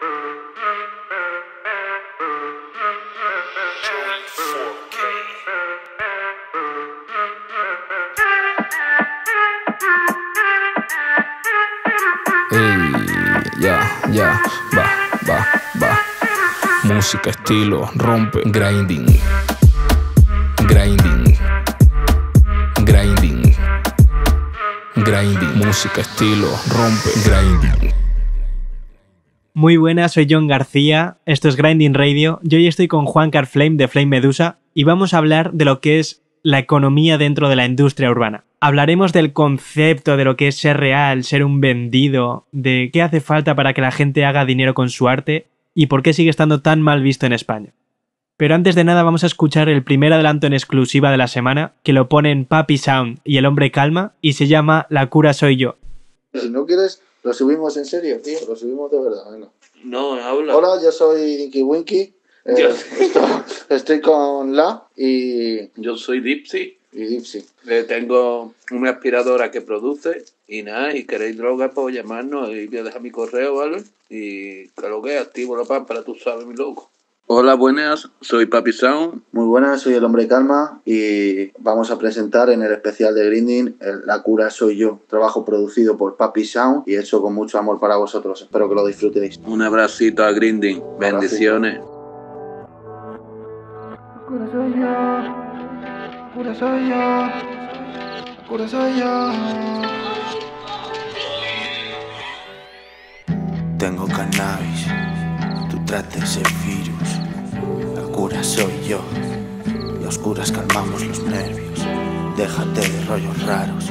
Ey, ya, ya, va, va, va. Música, estilo, rompe, grinding, grinding, grinding, grinding. Música, estilo, rompe, grinding. Muy buenas, soy John García, esto es Grinding Radio. Yo hoy estoy con Juan Flame de Flame Medusa y vamos a hablar de lo que es la economía dentro de la industria urbana. Hablaremos del concepto de lo que es ser real, ser un vendido, de qué hace falta para que la gente haga dinero con su arte y por qué sigue estando tan mal visto en España. Pero antes de nada vamos a escuchar el primer adelanto en exclusiva de la semana, que lo ponen Papi Sound y El Hombre Calma, y se llama La cura soy yo. Si no quieres ¿Lo subimos en serio, tío? ¿Lo subimos de verdad? No, habla. Hola, yo soy Dinky Winky. Eh, estoy, con La y... Yo soy Dipsy. Y Dipsy. tengo una aspiradora que produce y nada, y queréis droga, pues llamarnos y voy a dejar mi correo, ¿vale? Y lo que activo la pan para tú sabes, mi loco. Hola, buenas, soy Papi Sound. Muy buenas, soy el hombre Calma y vamos a presentar en el especial de Grinding La cura soy yo, trabajo producido por Papi Sound y hecho con mucho amor para vosotros. Espero que lo disfrutéis. Un abracito a Grinding, bendiciones. soy cura soy Tengo cannabis trate ese virus. La cura soy yo. Y a calmamos los nervios. Déjate de rollos raros.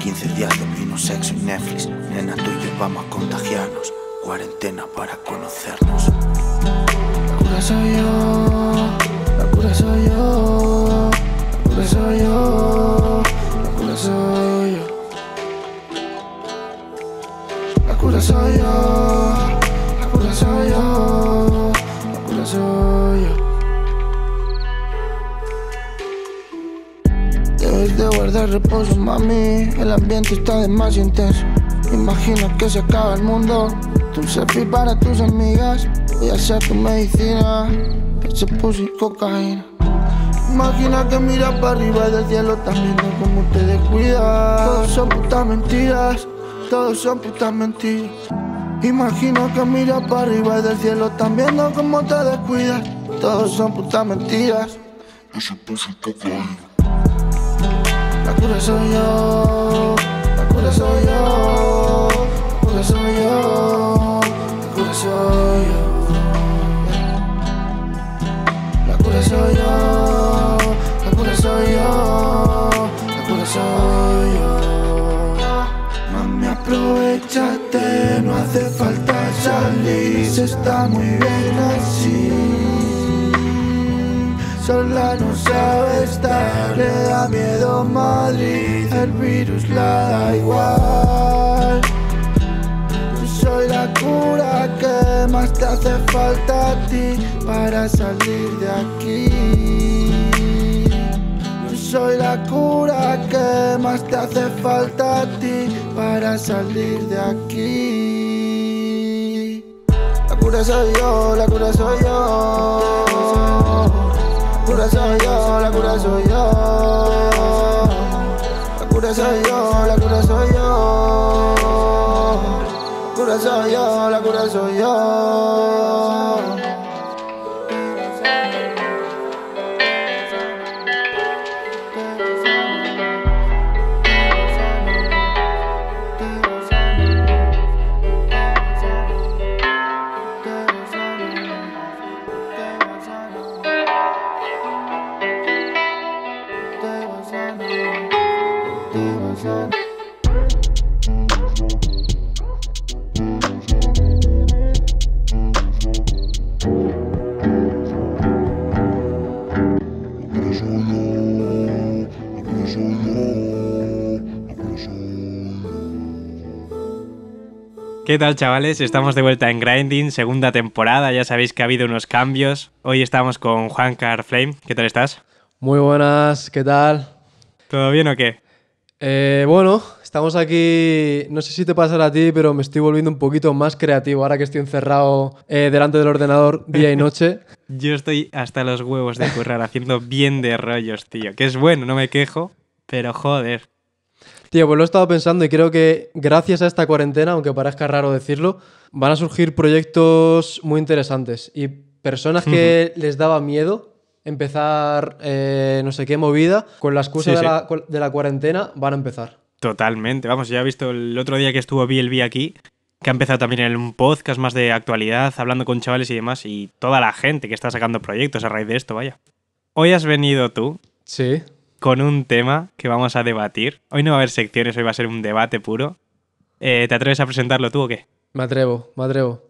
15 días de vino, sexo y Netflix. Nena, tú y vamos a contagiarnos. Cuarentena para conocernos. La cura soy yo. La cura soy yo. La cura soy yo. La cura soy yo. La cura soy yo. mami. El ambiente está demasiado intenso. Imagina que se acaba el mundo. Tu selfie para tus amigas. Voy a hacer tu medicina. Ese pussy cocaína. Imagina que mira para arriba del cielo también no como te descuidas. Todos son putas mentiras. Todos son putas mentiras. Imagina que mira para arriba del cielo también no como te descuidas. Todos son putas mentiras. Ese pussy cocaína. La cura soy yo, la cura soy yo, la cura soy yo, la cura soy yo. La cura soy yo, la cura soy yo, la cura soy yo. Mami, aprovechate, no hace falta salir, se está muy bien así la no sabe estar. Le da miedo Madrid, el virus la da igual. Yo soy la cura que más te hace falta a ti para salir de aquí. Yo soy la cura que más te hace falta a ti para salir de aquí. La cura soy yo, la cura soy yo cura soy yo, la cura soy yo. La cura soy yo, la cura soy yo. La cura soy yo, la cura soy yo. ¿Qué tal chavales? Estamos de vuelta en Grinding, segunda temporada, ya sabéis que ha habido unos cambios. Hoy estamos con Juan Flame. ¿qué tal estás? Muy buenas, ¿qué tal? ¿Todo bien o qué? Eh, bueno, estamos aquí, no sé si te pasará a ti, pero me estoy volviendo un poquito más creativo ahora que estoy encerrado eh, delante del ordenador día y noche. Yo estoy hasta los huevos de currar haciendo bien de rollos, tío, que es bueno, no me quejo, pero joder, Tío, pues lo he estado pensando y creo que gracias a esta cuarentena, aunque parezca raro decirlo, van a surgir proyectos muy interesantes y personas que les daba miedo empezar eh, no sé qué movida, con la excusa de, La, de, La, cuarentena van a empezar. Totalmente, vamos, ya he visto el otro día que estuvo BLB aquí, que ha empezado también en un podcast más de actualidad, hablando con chavales y demás, y toda la gente que está sacando proyectos a raíz de esto, vaya. Hoy has venido tú. Sí con un tema que vamos a debatir. Hoy no va a haber secciones, hoy va a ser un debate puro. Eh, ¿Te atreves a presentarlo tú o qué? Me atrevo, me atrevo.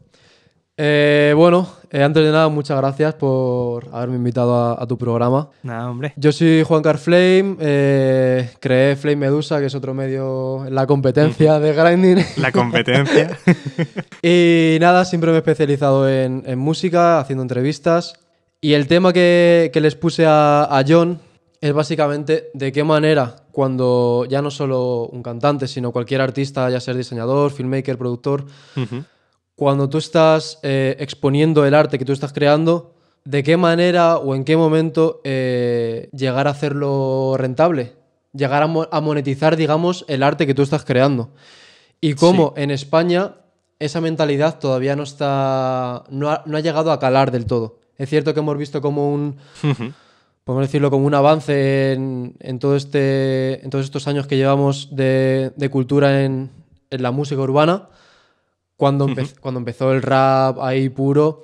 Eh, bueno, eh, antes de nada, muchas gracias por haberme invitado a, tu programa. Nada, hombre. Yo soy Juan Carflame, Flame, creé Flame Medusa, que es otro medio la competencia de grinding. La competencia. y nada, siempre me he especializado en, música, haciendo entrevistas. Y el tema que, les puse a John, es básicamente de qué manera cuando ya no solo un cantante, sino cualquier artista, ya sea diseñador, filmmaker, productor, cuando tú estás eh, exponiendo el arte que tú estás creando, de qué manera o en qué momento eh, llegar a hacerlo rentable, llegar a, monetizar, digamos, el arte que tú estás creando. Y cómo en España esa mentalidad todavía no está, no ha, llegado a calar del todo. Es cierto que hemos visto como un podemos decirlo como un avance en, todo este, todos estos años que llevamos de, cultura en, la música urbana. Cuando, cuando empezó el rap ahí puro,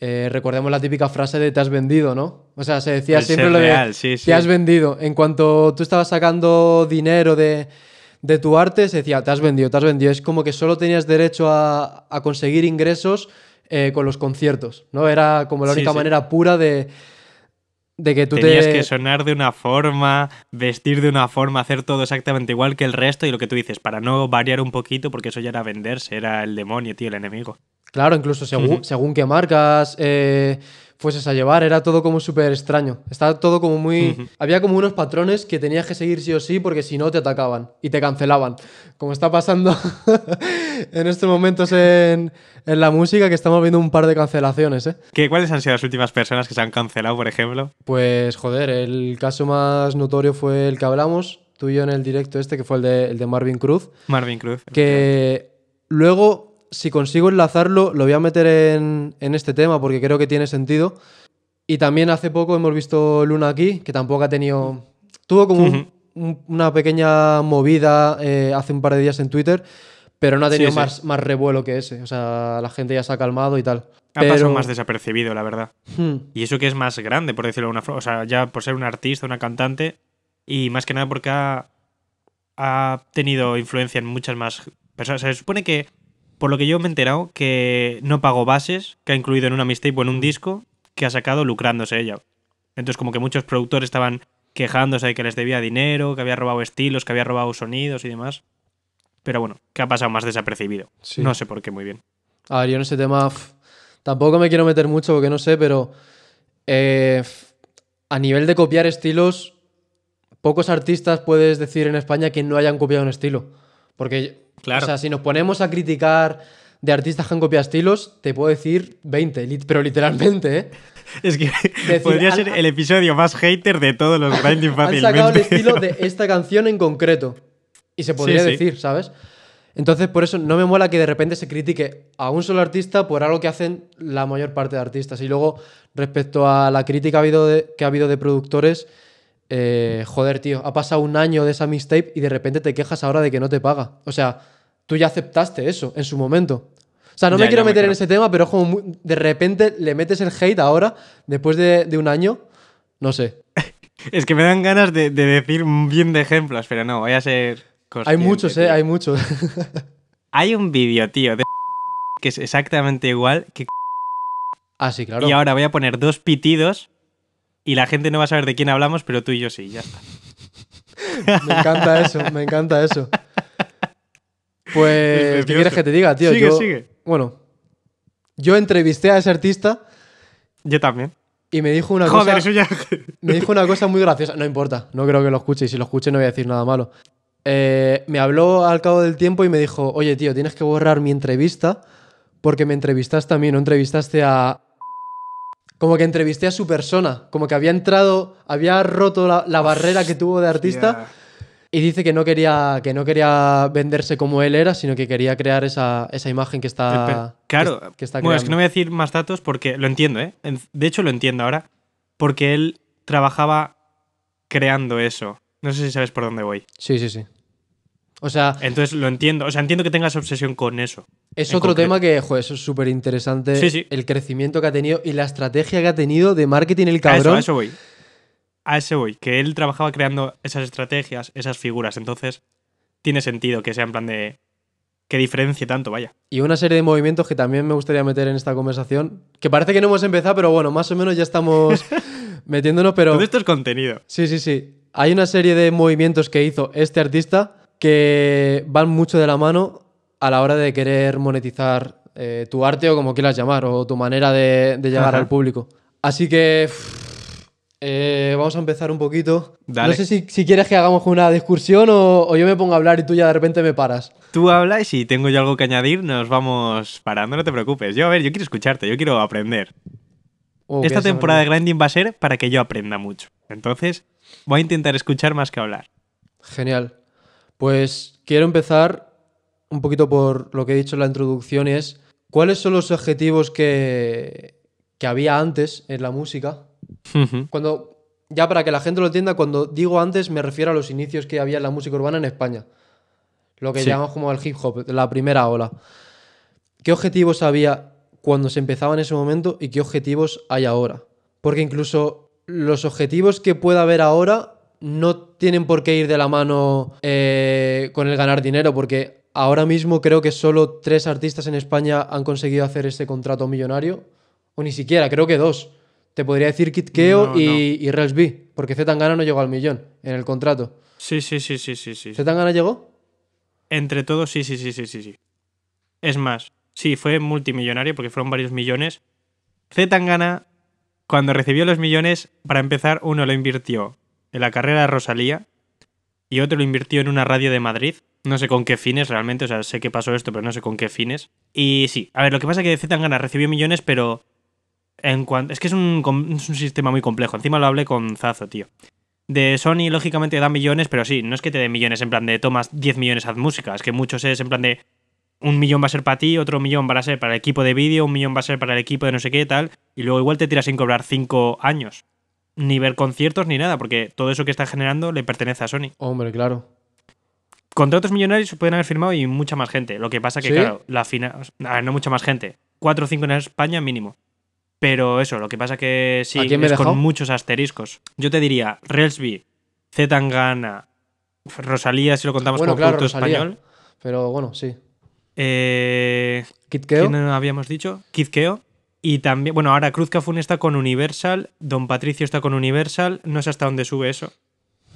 eh, recordemos la típica frase de te has vendido, ¿no? O sea, se decía siempre lo de te has vendido. En cuanto tú estabas sacando dinero de, tu arte, se decía te has vendido, te has vendido. Es como que solo tenías derecho a, conseguir ingresos eh, con los conciertos, ¿no? Era como la única manera pura de, que tú Tenías que sonar de una forma, vestir de una forma, hacer todo exactamente igual que el resto y lo que tú dices, para no variar un poquito, porque eso ya era venderse, era el demonio, tío, el enemigo. Claro, incluso según, qué marcas, eh, fueses a llevar. Era todo como súper extraño. Estaba todo como muy... Había como unos patrones que tenías que seguir sí o sí porque si no te atacaban y te cancelaban. Como está pasando en estos momentos en, en, la música que estamos viendo un par de cancelaciones. ¿eh? ¿Qué, ¿Cuáles han sido las últimas personas que se han cancelado, por ejemplo? Pues joder, el caso más notorio fue el que hablamos tú y yo en el directo este, que fue el de, el de Marvin Cruz. Marvin Cruz. Que luego si consigo enlazarlo, lo voy a meter en, este tema porque creo que tiene sentido. Y también hace poco hemos visto Luna aquí, que tampoco ha tenido. Tuvo como una pequeña movida eh, hace un par de días en Twitter, pero no ha tenido Más, más revuelo que ese. O sea, la gente ya se ha calmado y tal. Ha pasado más desapercibido, la verdad. Hmm. Y eso que es más grande, por decirlo de una forma. O sea, ya por ser un artista, una cantante. Y más que nada porque ha, ha tenido influencia en muchas más personas. se supone que por lo que yo me he enterado, que no pagó bases, que ha incluido en una mixtape o en un disco, que ha sacado lucrándose ella. Entonces, como que muchos productores estaban quejándose de que les debía dinero, que había robado estilos, que había robado sonidos y demás. Pero bueno, que ha pasado más desapercibido. No sé por qué muy bien. A ver, yo en ese tema tampoco me quiero meter mucho porque no sé, pero eh, a nivel de copiar estilos, pocos artistas puedes decir en España que no hayan copiado un estilo. Porque o sea, si nos ponemos a criticar de artistas que han copiado estilos, te puedo decir 20, pero literalmente, ¿eh? Es que podría ser el episodio más hater de todos los grinding fácilmente. Han sacado el estilo de esta canción en concreto. Y se podría decir, ¿sabes? Entonces, por eso no me mola que de repente se critique a un solo artista por algo que hacen la mayor parte de artistas. Y luego, respecto a la crítica que ha habido de productores, eh, joder, tío, ha pasado un año de esa mixtape y de repente te quejas ahora de que no te paga. O sea, tú ya aceptaste eso en su momento. O sea, no me quiero meter en ese tema, pero como de repente le metes el hate ahora, después de, un año, no sé. es que me dan ganas de, de, decir bien de ejemplos, pero no, voy a ser... Hay muchos, eh, hay muchos. hay un vídeo, tío, de que es exactamente igual que... Ah, sí, claro. Y ahora voy a poner dos pitidos y la gente no va a saber de quién hablamos, pero tú y yo sí, ya está. me encanta eso, me encanta eso. Pues, ¿qué quieres que te diga, tío? Sigue, sigue. Bueno, yo entrevisté a ese artista. Yo también. Y me dijo una cosa. me dijo una cosa muy graciosa. No importa, no creo que lo escuche. Y si lo escuche, no voy a decir nada malo. Eh, me habló al cabo del tiempo y me dijo: Oye, tío, tienes que borrar mi entrevista porque me entrevistaste a mí, no entrevistaste a. Como que entrevisté a su persona. Como que había entrado, había roto la, barrera que tuvo de artista. Y dice que no quería, que no quería venderse como él era, sino que quería crear esa, imagen que está. Eh, claro, bueno, es que no voy a decir más datos porque lo entiendo, ¿eh? De hecho, lo entiendo ahora, porque él trabajaba creando eso. No sé si sabes por dónde voy. Sí, sí, sí. O sea. Entonces lo entiendo. O sea, entiendo que tengas obsesión con eso. Es otro tema que, joder, eso es súper interesante. Sí, sí. El crecimiento que ha tenido y la estrategia que ha tenido de marketing el cabrón. A eso, a eso voy a ese voy, que él trabajaba creando esas estrategias, esas figuras, entonces tiene sentido que sea en plan de que diferencie tanto, vaya. Y una serie de movimientos que también me gustaría meter en esta conversación, que parece que no hemos empezado, pero bueno, más o menos ya estamos metiéndonos, pero... Todo esto es contenido. Sí, sí, sí. Hay una serie de movimientos que hizo este artista que van mucho de la mano a la hora de querer monetizar eh, tu arte o como quieras llamar, o tu manera de, de llegar al público. Así que... Eh, vamos a empezar un poquito. No sé si, quieres que hagamos una discusión o, yo me pongo a hablar y tú ya de repente me paras. Tú hablas y si tengo yo algo que añadir, nos vamos parando, no te preocupes. Yo, a ver, yo quiero escucharte, yo quiero aprender. Oh, Esta temporada de Grinding va a ser para que yo aprenda mucho. Entonces, voy a intentar escuchar más que hablar. Genial. Pues quiero empezar un poquito por lo que he dicho en la introducción es, ¿cuáles son los objetivos que, que había antes en la música? Cuando, ya para que la gente lo entienda, cuando digo antes me refiero a los inicios que había en la música urbana en España. Lo que llamamos como el hip hop, la primera ola. ¿Qué objetivos había cuando se empezaba en ese momento y qué objetivos hay ahora? Porque incluso los objetivos que pueda haber ahora no tienen por qué ir de la mano eh, con el ganar dinero, porque ahora mismo creo que solo tres artistas en España han conseguido hacer este contrato millonario, o ni siquiera, creo que dos. Te podría decir Kit y, Rels B, porque no llegó al millón en el contrato. Sí, sí, sí, sí, sí. sí. ¿Zetangana llegó? Entre todos, sí, sí, sí, sí, sí, sí. Es más, sí, fue multimillonario porque fueron varios millones. Zetangana, cuando recibió los millones, para empezar, uno lo invirtió en la carrera de Rosalía y otro lo invirtió en una radio de Madrid. No sé con qué fines realmente, o sea, sé que pasó esto, pero no sé con qué fines. Y sí, a ver, lo que pasa es que Gana recibió millones, pero es que es un, sistema muy complejo. Encima lo hablé con Zazo, tío. De Sony, lógicamente, da millones, pero sí, no es que te dé millones en plan de tomas 10 millones haz música. Es que muchos es en plan de un millón va a ser para ti, otro millón va a ser para el equipo de vídeo, un millón va a ser para el equipo de no sé qué tal, y luego igual te tiras sin cobrar cinco años. Ni ver conciertos ni nada, porque todo eso que está generando le pertenece a Sony. Hombre, claro. Contratos millonarios se pueden haber firmado y mucha más gente. Lo que pasa que, claro, la final. No mucha más gente. 4 o 5 en España mínimo. Pero eso, lo que pasa que sí, es con muchos asteriscos. Yo te diría, Relsby, Zetangana, Rosalía, si lo contamos bueno, como claro, español. Pero bueno, sí. Eh, ¿Kitkeo? ¿Quién habíamos dicho? Kitkeo. Y también, bueno, ahora Cruz Cafún está con Universal, Don Patricio está con Universal, no sé hasta dónde sube eso.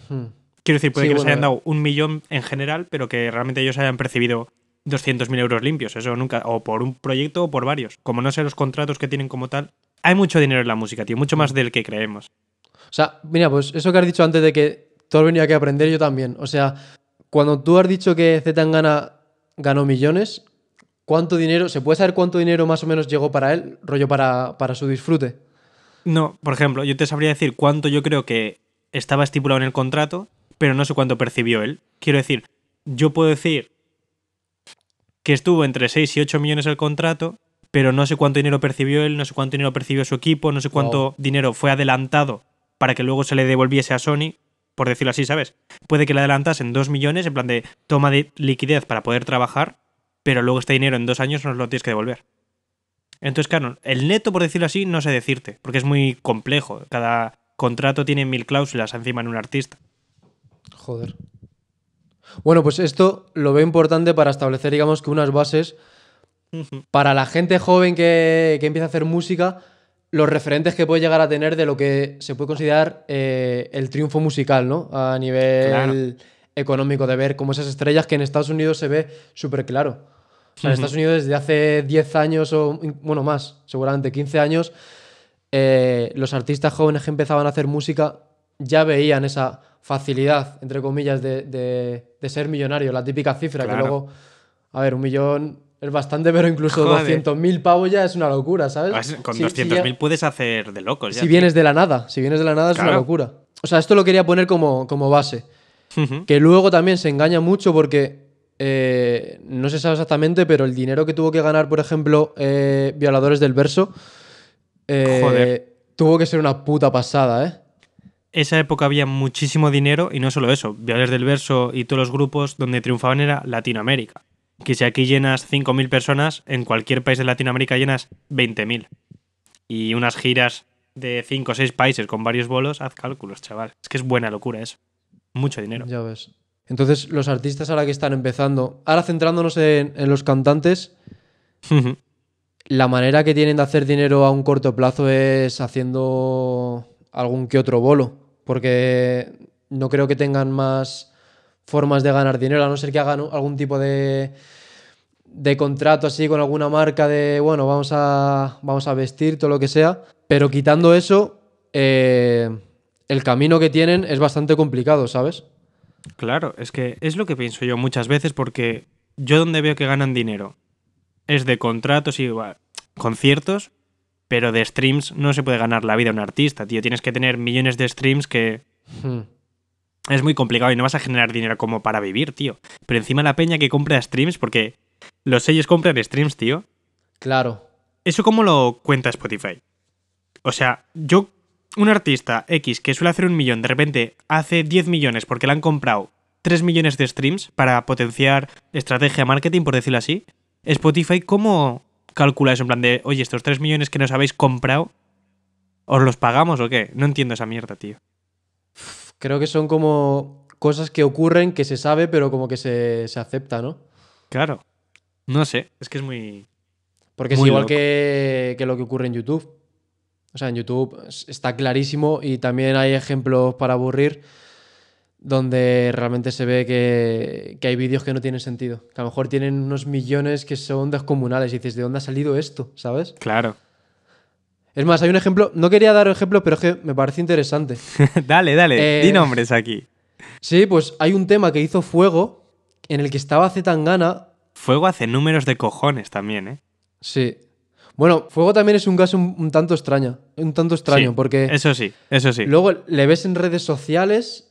Hmm. Quiero decir, puede que les hayan eh. dado un millón en general, pero que realmente ellos hayan percibido 200.000 euros limpios, eso nunca, o por un proyecto o por varios. Como no sé los contratos que tienen como tal, hay mucho dinero en la música, tío, mucho más mm. del que creemos. O sea, mira, pues eso que has dicho antes de que Todo has venido aprender, yo también. O sea, cuando tú has dicho que gana ganó millones, ¿cuánto dinero, se puede saber cuánto dinero más o menos llegó para él, rollo para, para su disfrute? No, por ejemplo, yo te sabría decir cuánto yo creo que estaba estipulado en el contrato, pero no sé cuánto percibió él. Quiero decir, yo puedo decir que estuvo entre 6 y 8 millones el contrato, pero no sé cuánto dinero percibió él, no sé cuánto dinero percibió su equipo, no sé cuánto dinero fue adelantado para que luego se le devolviese a Sony, por decirlo así, ¿sabes? Puede que le adelantasen 2 millones en plan de toma de liquidez para poder trabajar, pero luego este dinero en dos años nos lo tienes que devolver. Entonces, claro, el neto, por decirlo así, no sé decirte, porque es muy complejo. Cada contrato tiene mil cláusulas encima en un artista. Joder. Bueno, pues esto lo veo importante para establecer, digamos, que unas bases para la gente joven que, empieza a hacer música, los referentes que puede llegar a tener de lo que se puede considerar eh, el triunfo musical, ¿no? A nivel económico, de ver como esas estrellas que en Estados Unidos se ve súper claro. en Estados Unidos desde hace 10 años o, bueno, más, seguramente 15 años, eh, los artistas jóvenes que empezaban a hacer música ya veían esa facilidad, entre comillas, de, ser millonario, la típica cifra que luego, a ver, un millón es bastante, pero incluso 200.000 pavos ya es una locura, ¿sabes? Con 200.000 puedes hacer de locos. Ya, si vienes de la nada, si vienes de la nada es una locura. O sea, esto lo quería poner como, como base. Que luego también se engaña mucho porque eh, no se sabe exactamente, pero el dinero que tuvo que ganar, por ejemplo, eh, Violadores del Verso, eh, tuvo que ser una puta pasada, ¿eh? esa época había muchísimo dinero y no solo eso, Viales del Verso y todos los grupos donde triunfaban era Latinoamérica. Que si aquí llenas 5.000 personas, en cualquier país de Latinoamérica llenas 20.000. Y unas giras de 5 o 6 países con varios bolos, haz cálculos, chaval. Es que es buena locura eso. Mucho dinero. Ya ves. Entonces, los artistas ahora que están empezando, ahora centrándonos en, en los cantantes, la manera que tienen de hacer dinero a un corto plazo es haciendo algún que otro bolo porque no creo que tengan más formas de ganar dinero, a no ser que hagan algún tipo de, de contrato así con alguna marca de, bueno, vamos a, vamos a vestir, todo lo que sea. Pero quitando eso, eh, el camino que tienen es bastante complicado, ¿sabes? Claro, es que es lo que pienso yo muchas veces porque yo donde veo que ganan dinero es de contratos y conciertos pero de streams no se puede ganar la vida un artista, tío. Tienes que tener millones de streams que... Hmm. Es muy complicado y no vas a generar dinero como para vivir, tío. Pero encima la peña que compra streams, porque los sellos compran streams, tío. Claro. ¿Eso cómo lo cuenta Spotify? O sea, yo, un artista X que suele hacer un millón, de repente hace 10 millones porque le han comprado 3 millones de streams para potenciar estrategia marketing, por decirlo así. Spotify, ¿cómo calcula eso en plan de, oye, estos 3 millones que nos habéis comprado, ¿os los pagamos o qué? No entiendo esa mierda, tío. Creo que son como cosas que ocurren, que se sabe, pero como que se, acepta, ¿no? Claro. No sé, es que es muy... Porque es igual que, que lo que ocurre en YouTube. O sea, en YouTube está clarísimo y también hay ejemplos para aburrir donde realmente se ve que, hay vídeos que no tienen sentido. Que a lo mejor tienen unos millones que son descomunales y dices, ¿de dónde ha salido esto? ¿Sabes? Claro. Es más, hay un ejemplo, no quería dar un ejemplo, pero es que me parece interesante. dale, dale, eh, di nombres aquí. Sí, pues hay un tema que hizo Fuego, en el que estaba Gana. Fuego hace números de cojones también, ¿eh? Sí. Bueno, Fuego también es un caso un, tanto extraño, un tanto extraño, porque... Eso sí, eso sí. Luego le ves en redes sociales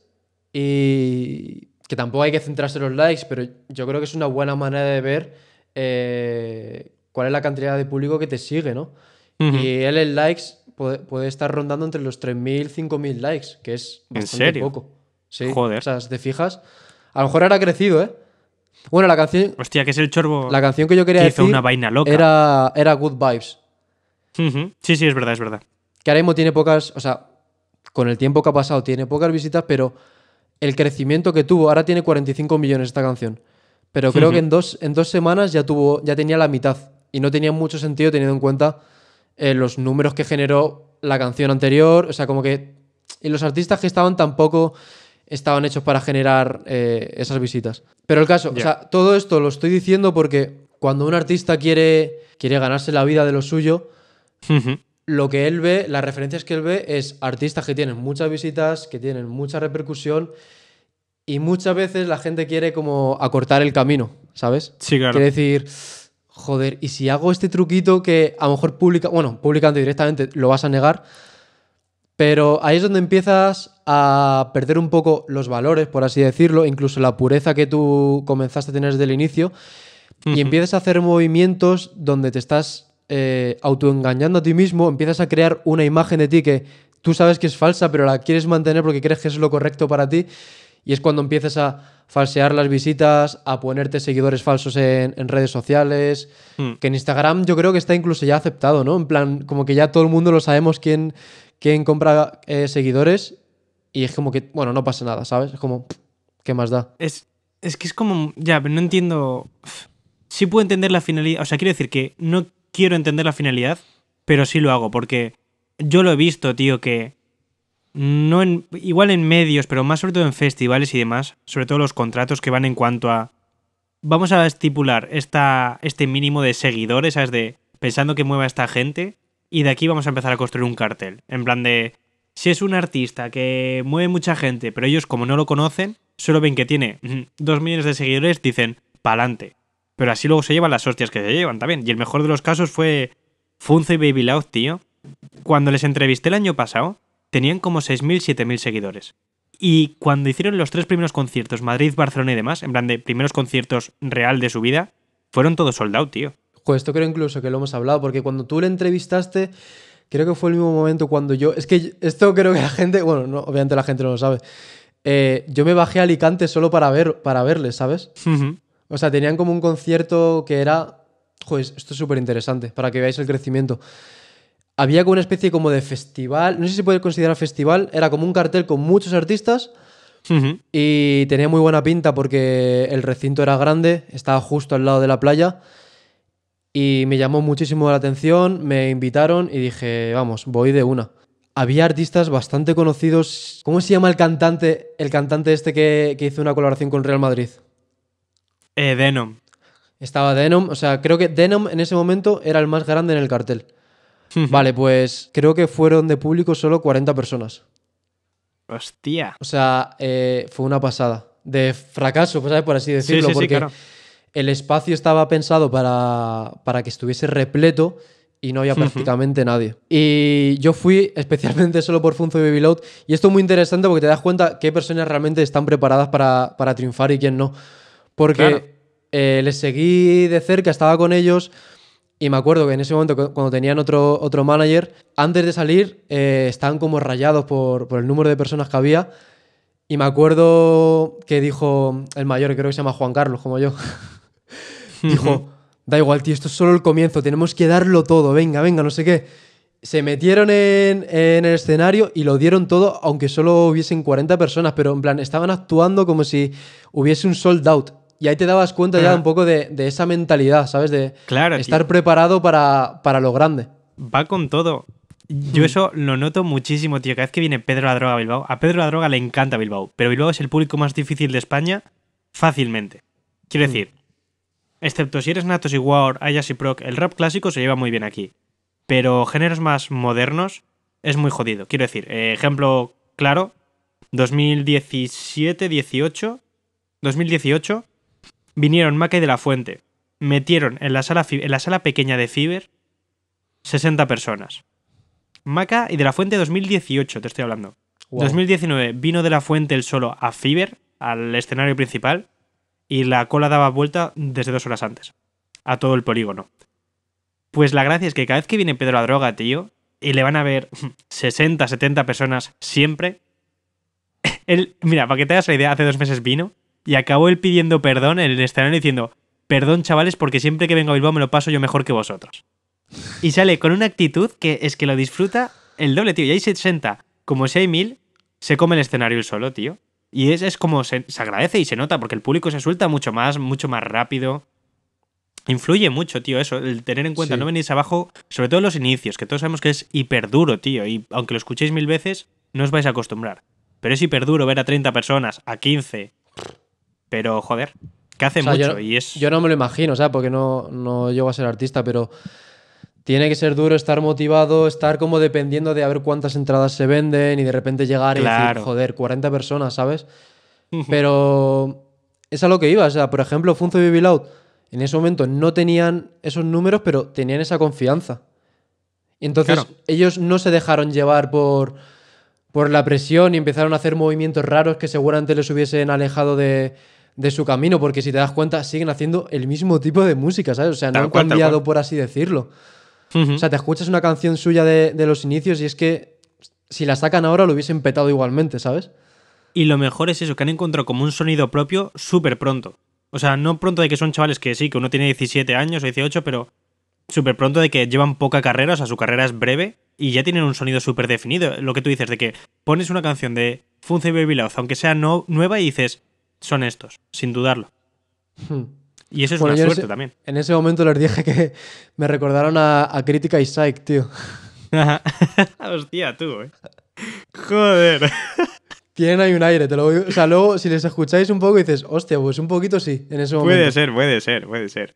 y que tampoco hay que centrarse en los likes, pero yo creo que es una buena manera de ver eh, cuál es la cantidad de público que te sigue, ¿no? Y él en likes puede, estar rondando entre los 3.000, 5.000 likes, que es bastante ¿En serio? poco. Sí, Joder. O sea, si te fijas, a lo mejor ahora ha crecido, ¿eh? Bueno, la canción. Hostia, que es el chorbo. La canción que yo quería que decir. una vaina loca. Era, era Good Vibes. Sí, sí, es verdad, es verdad. Que ahora mismo tiene pocas. O sea, con el tiempo que ha pasado, tiene pocas visitas, pero el crecimiento que tuvo. Ahora tiene 45 millones esta canción. Pero creo que en dos, en dos semanas ya, tuvo, ya tenía la mitad. Y no tenía mucho sentido teniendo en cuenta eh, los números que generó la canción anterior. O sea, como que. Y los artistas que estaban tampoco estaban hechos para generar eh, esas visitas. Pero el caso, o sea, todo esto lo estoy diciendo porque cuando un artista quiere, quiere ganarse la vida de lo suyo, lo que él ve, las referencias que él ve es artistas que tienen muchas visitas, que tienen mucha repercusión y muchas veces la gente quiere como acortar el camino, ¿sabes? Sí, claro. Quiere decir, joder, y si hago este truquito que a lo mejor publica, bueno, publicando directamente lo vas a negar, pero ahí es donde empiezas a perder un poco los valores, por así decirlo, incluso la pureza que tú comenzaste a tener desde el inicio, y empiezas a hacer movimientos donde te estás eh, autoengañando a ti mismo, empiezas a crear una imagen de ti que tú sabes que es falsa, pero la quieres mantener porque crees que es lo correcto para ti. Y es cuando empiezas a falsear las visitas, a ponerte seguidores falsos en, redes sociales. Hmm. Que en Instagram yo creo que está incluso ya aceptado, ¿no? En plan, como que ya todo el mundo lo sabemos quién, compra eh, seguidores. Y es como que, bueno, no pasa nada, ¿sabes? Es como, ¿qué más da? Es, es que es como, ya, pero no entiendo. Sí puedo entender la finalidad. O sea, quiero decir que no quiero entender la finalidad, pero sí lo hago, porque yo lo he visto, tío, que no en, igual en medios, pero más sobre todo en festivales y demás, sobre todo los contratos que van en cuanto a vamos a estipular este mínimo de seguidores, ¿sabes? De pensando que mueva esta gente y de aquí vamos a empezar a construir un cartel, en plan de si es un artista que mueve mucha gente, pero ellos como no lo conocen, solo ven que tiene dos millones de seguidores, dicen pa'lante. Pero así luego se llevan las hostias que se llevan también. Y el mejor de los casos fue Funzo y Baby Loud, tío. Cuando les entrevisté el año pasado, tenían como 6.000, 7.000 seguidores. Y cuando hicieron los tres primeros conciertos, Madrid, Barcelona y demás, en plan de primeros conciertos real de su vida, fueron todos sold out, tío. Pues esto creo incluso que lo hemos hablado, porque cuando tú le entrevistaste, creo que fue el mismo momento cuando yo. Es que esto creo que la gente. Bueno, no, obviamente la gente no lo sabe. Eh, yo me bajé a Alicante solo para, ver, para verles, ¿sabes? Ajá. O sea, tenían como un concierto que era. Joder, esto es súper interesante para que veáis el crecimiento. Había como una especie como de festival, no sé si se puede considerar festival, era como un cartel con muchos artistas y tenía muy buena pinta porque el recinto era grande, estaba justo al lado de la playa y me llamó muchísimo la atención, me invitaron y dije, vamos, voy de una. Había artistas bastante conocidos. ¿Cómo se llama el cantante? El cantante este que, que hizo una colaboración con Real Madrid. Eh, Denom. Estaba Denom, o sea, creo que Denom en ese momento era el más grande en el cartel. vale, pues creo que fueron de público solo 40 personas. Hostia. O sea, eh, fue una pasada. De fracaso, por así decirlo, porque el espacio estaba pensado para, para que estuviese repleto y no había prácticamente nadie. Y yo fui especialmente solo por Funzo y Baby Y esto es muy interesante porque te das cuenta qué personas realmente están preparadas para, para triunfar y quién no. Porque eh, les seguí de cerca, estaba con ellos. Y me acuerdo que en ese momento, cuando tenían otro, otro manager, antes de salir, eh, estaban como rayados por, por, el número de personas que había. Y me acuerdo que dijo el mayor, creo que se llama Juan Carlos, como yo. dijo: Da igual, tío, esto es solo el comienzo, tenemos que darlo todo, venga, venga, no sé qué. Se metieron en, en el escenario y lo dieron todo, aunque solo hubiesen 40 personas, pero en plan, estaban actuando como si hubiese un sold out. Y ahí te dabas cuenta ya un poco de, esa mentalidad, ¿sabes? De estar preparado para, lo grande. Va con todo. Yo mm. eso lo noto muchísimo, tío. Cada vez que viene Pedro la Droga a Bilbao, a Pedro la Droga le encanta Bilbao, pero Bilbao es el público más difícil de España fácilmente. Quiero mm. decir, excepto si eres Natos y War, Ayas y Proc, el rap clásico se lleva muy bien aquí. Pero géneros más modernos es muy jodido. Quiero decir, eh, ejemplo claro, 2017, 18, 2018 vinieron Maca y de la Fuente, metieron en la sala, en la sala pequeña de Fiber 60 personas. Maca y de la Fuente 2018, te estoy hablando. 2019 vino de la Fuente el solo a Fiber, al escenario principal, y la cola daba vuelta desde dos horas antes, a todo el polígono. Pues la gracia es que cada vez que viene Pedro la droga, tío, y le van a ver 60, 70 personas siempre. Él, mira, para que te hagas la idea, hace dos meses vino y acabó él pidiendo perdón en el escenario diciendo, perdón chavales porque siempre que vengo a Bilbao me lo paso yo mejor que vosotros. Y sale con una actitud que es que lo disfruta el doble, tío. Y ahí se como si hay mil, se come el escenario él solo, tío. Y es, como se, agradece y se nota porque el público se suelta mucho más, mucho más rápido. Influye mucho, tío, eso, el tener en cuenta, no venís abajo, sobre todo en los inicios, que todos sabemos que es hiper duro, tío, y aunque lo escuchéis mil veces, no os vais a acostumbrar. Pero es hiper duro ver a 30 personas, a 15, pero, joder, que hace mucho yo, y es... Yo no me lo imagino, o sea, porque no, no llego a ser artista, pero tiene que ser duro estar motivado, estar como dependiendo de a ver cuántas entradas se venden y de repente llegar y decir, joder, 40 personas, ¿sabes? Pero es a lo que iba. O sea, por ejemplo, Funzo y Baby en ese momento no tenían esos números, pero tenían esa confianza. Y entonces ellos no se dejaron llevar por, por la presión y empezaron a hacer movimientos raros que seguramente les hubiesen alejado de, de su camino, porque si te das cuenta, siguen haciendo el mismo tipo de música, ¿sabes? O sea, no han cambiado, por así decirlo. O sea, te escuchas una canción suya de, los inicios y es que si la sacan ahora lo hubiesen petado igualmente, ¿sabes? Y lo mejor es eso, que han encontrado como un sonido propio súper pronto. O sea, no pronto de que son chavales que sí, que uno tiene 17 años o 18, pero súper pronto de que llevan poca carrera, o sea, su carrera es breve y ya tienen un sonido súper definido. Lo que tú dices, de que pones una canción de Funce Baby Love, aunque sea no, nueva, y dices, son estos, sin dudarlo. Hmm. Y eso es una suerte también. En ese momento les dije que me recordaron a, Crítica y Psych, tío. Hostia, tú, eh. Joder. Tienen ahí un aire, te lo voy... O sea, luego si les escucháis un poco dices, hostia, pues un poquito sí, en ese momento. Puede ser, puede ser, puede ser.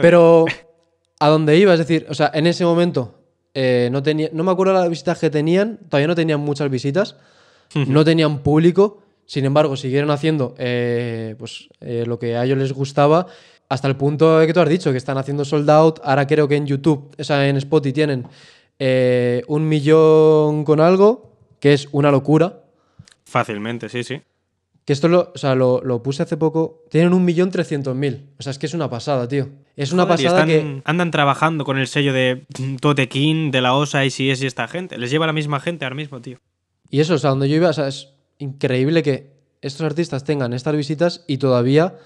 Pero a dónde iba, es decir, o sea, en ese momento eh, no tenía, no me acuerdo las visitas que tenían, todavía no tenían muchas visitas, no tenían público sin embargo, siguieron haciendo eh, pues, eh, lo que a ellos les gustaba hasta el punto que tú has dicho, que están haciendo sold out. Ahora creo que en YouTube, o sea, en Spotify tienen eh, un millón con algo, que es una locura. Fácilmente, sí, sí. Que esto lo, lo, puse hace poco. Tienen un millón trescientos mil. O sea, es que es una pasada, tío. Es una pasada que. Andan trabajando con el sello de Totequín, de la OSA, y si es y esta gente. Les lleva la misma gente ahora mismo, tío. Y eso, o sea, donde yo iba, o sea, increíble que estos artistas tengan estas visitas y todavía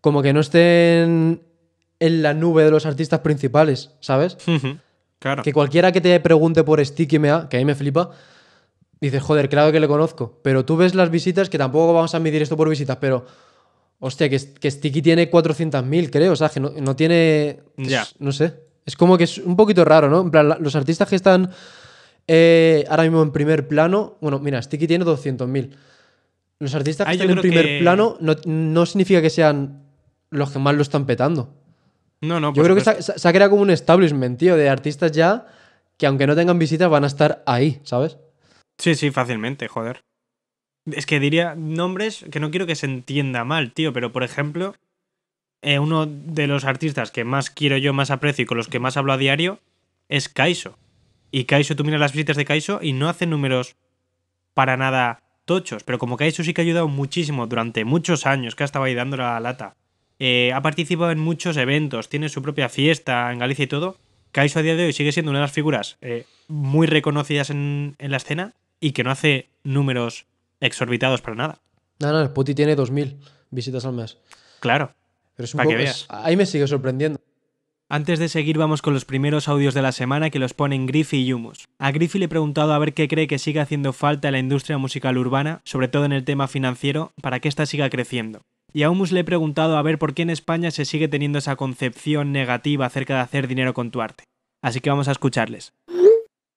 como que no estén en la nube de los artistas principales, ¿sabes? Claro. Que cualquiera que te pregunte por Sticky Mea, que a mí me flipa, dices, joder, claro que le conozco. Pero tú ves las visitas, que tampoco vamos a medir esto por visitas, pero. Hostia, que, que Sticky tiene 400.000, creo. O sea, que no, tiene. Ya. No sé. Es como que es un poquito raro, ¿no? En plan, los artistas que están eh, ahora mismo en primer plano, bueno, mira, Sticky tiene 200.000. Los artistas ah, que están en primer plano no, significa que sean los que más lo están petando. No, no, Yo creo que se, ha creado como un establishment, tío, de artistas ya que aunque no tengan visitas van a estar ahí, ¿sabes? Sí, sí, fácilmente, joder. Es que diría nombres que no quiero que se entienda mal, tío, pero por ejemplo, eh, uno de los artistas que más quiero yo, más aprecio y con los que más hablo a diario es Kaiso. Y Kaiso, tú miras las visitas de Kaiso y no hace números para nada tochos, pero como Kaiso sí que ha ayudado muchísimo durante muchos años, que ha estado ahí dando la lata, eh, ha participado en muchos eventos, tiene su propia fiesta en Galicia y todo, Kaiso a día de hoy sigue siendo una de las figuras eh, muy reconocidas en, la escena y que no hace números exorbitados para nada. No, no, el Puti tiene 2.000 visitas al mes. Claro. Pero es un que veas. ahí me sigue sorprendiendo. Antes de seguir vamos con los primeros audios de la semana que los ponen Griffy y Humus. A Griffy le he preguntado a ver qué cree que sigue haciendo falta en la industria musical urbana, sobre todo en el tema financiero, para que ésta siga creciendo. Y a Humus le he preguntado a ver por qué en España se sigue teniendo esa concepción negativa acerca de hacer dinero con tu arte. Así que vamos a escucharles.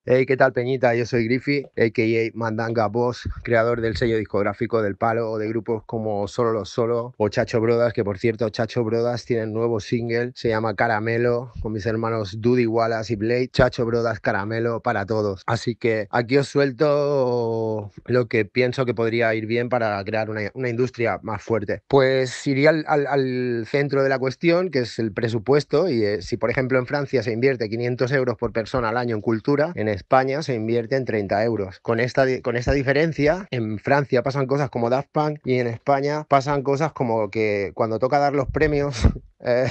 Hey, ¿qué tal Peñita? Yo soy Griffy, a.k.a. Mandanga Boss, creador del sello discográfico del Palo o de grupos como Solo los Solo o Chacho Brodas, que por cierto, Chacho Brodas tiene un nuevo single, se llama Caramelo, con mis hermanos Dudy Wallace y Blade. Chacho Brodas, Caramelo para todos. Así que aquí os suelto lo que pienso que podría ir bien para crear una, industria más fuerte. Pues iría al, centro de la cuestión, que es el presupuesto, y eh, si por ejemplo en Francia se invierte 500 euros por persona al año en cultura, en España se invierte en 30 euros. Con esta, con esta diferencia, en Francia pasan cosas como Daft Punk y en España pasan cosas como que cuando toca dar los premios... Eh,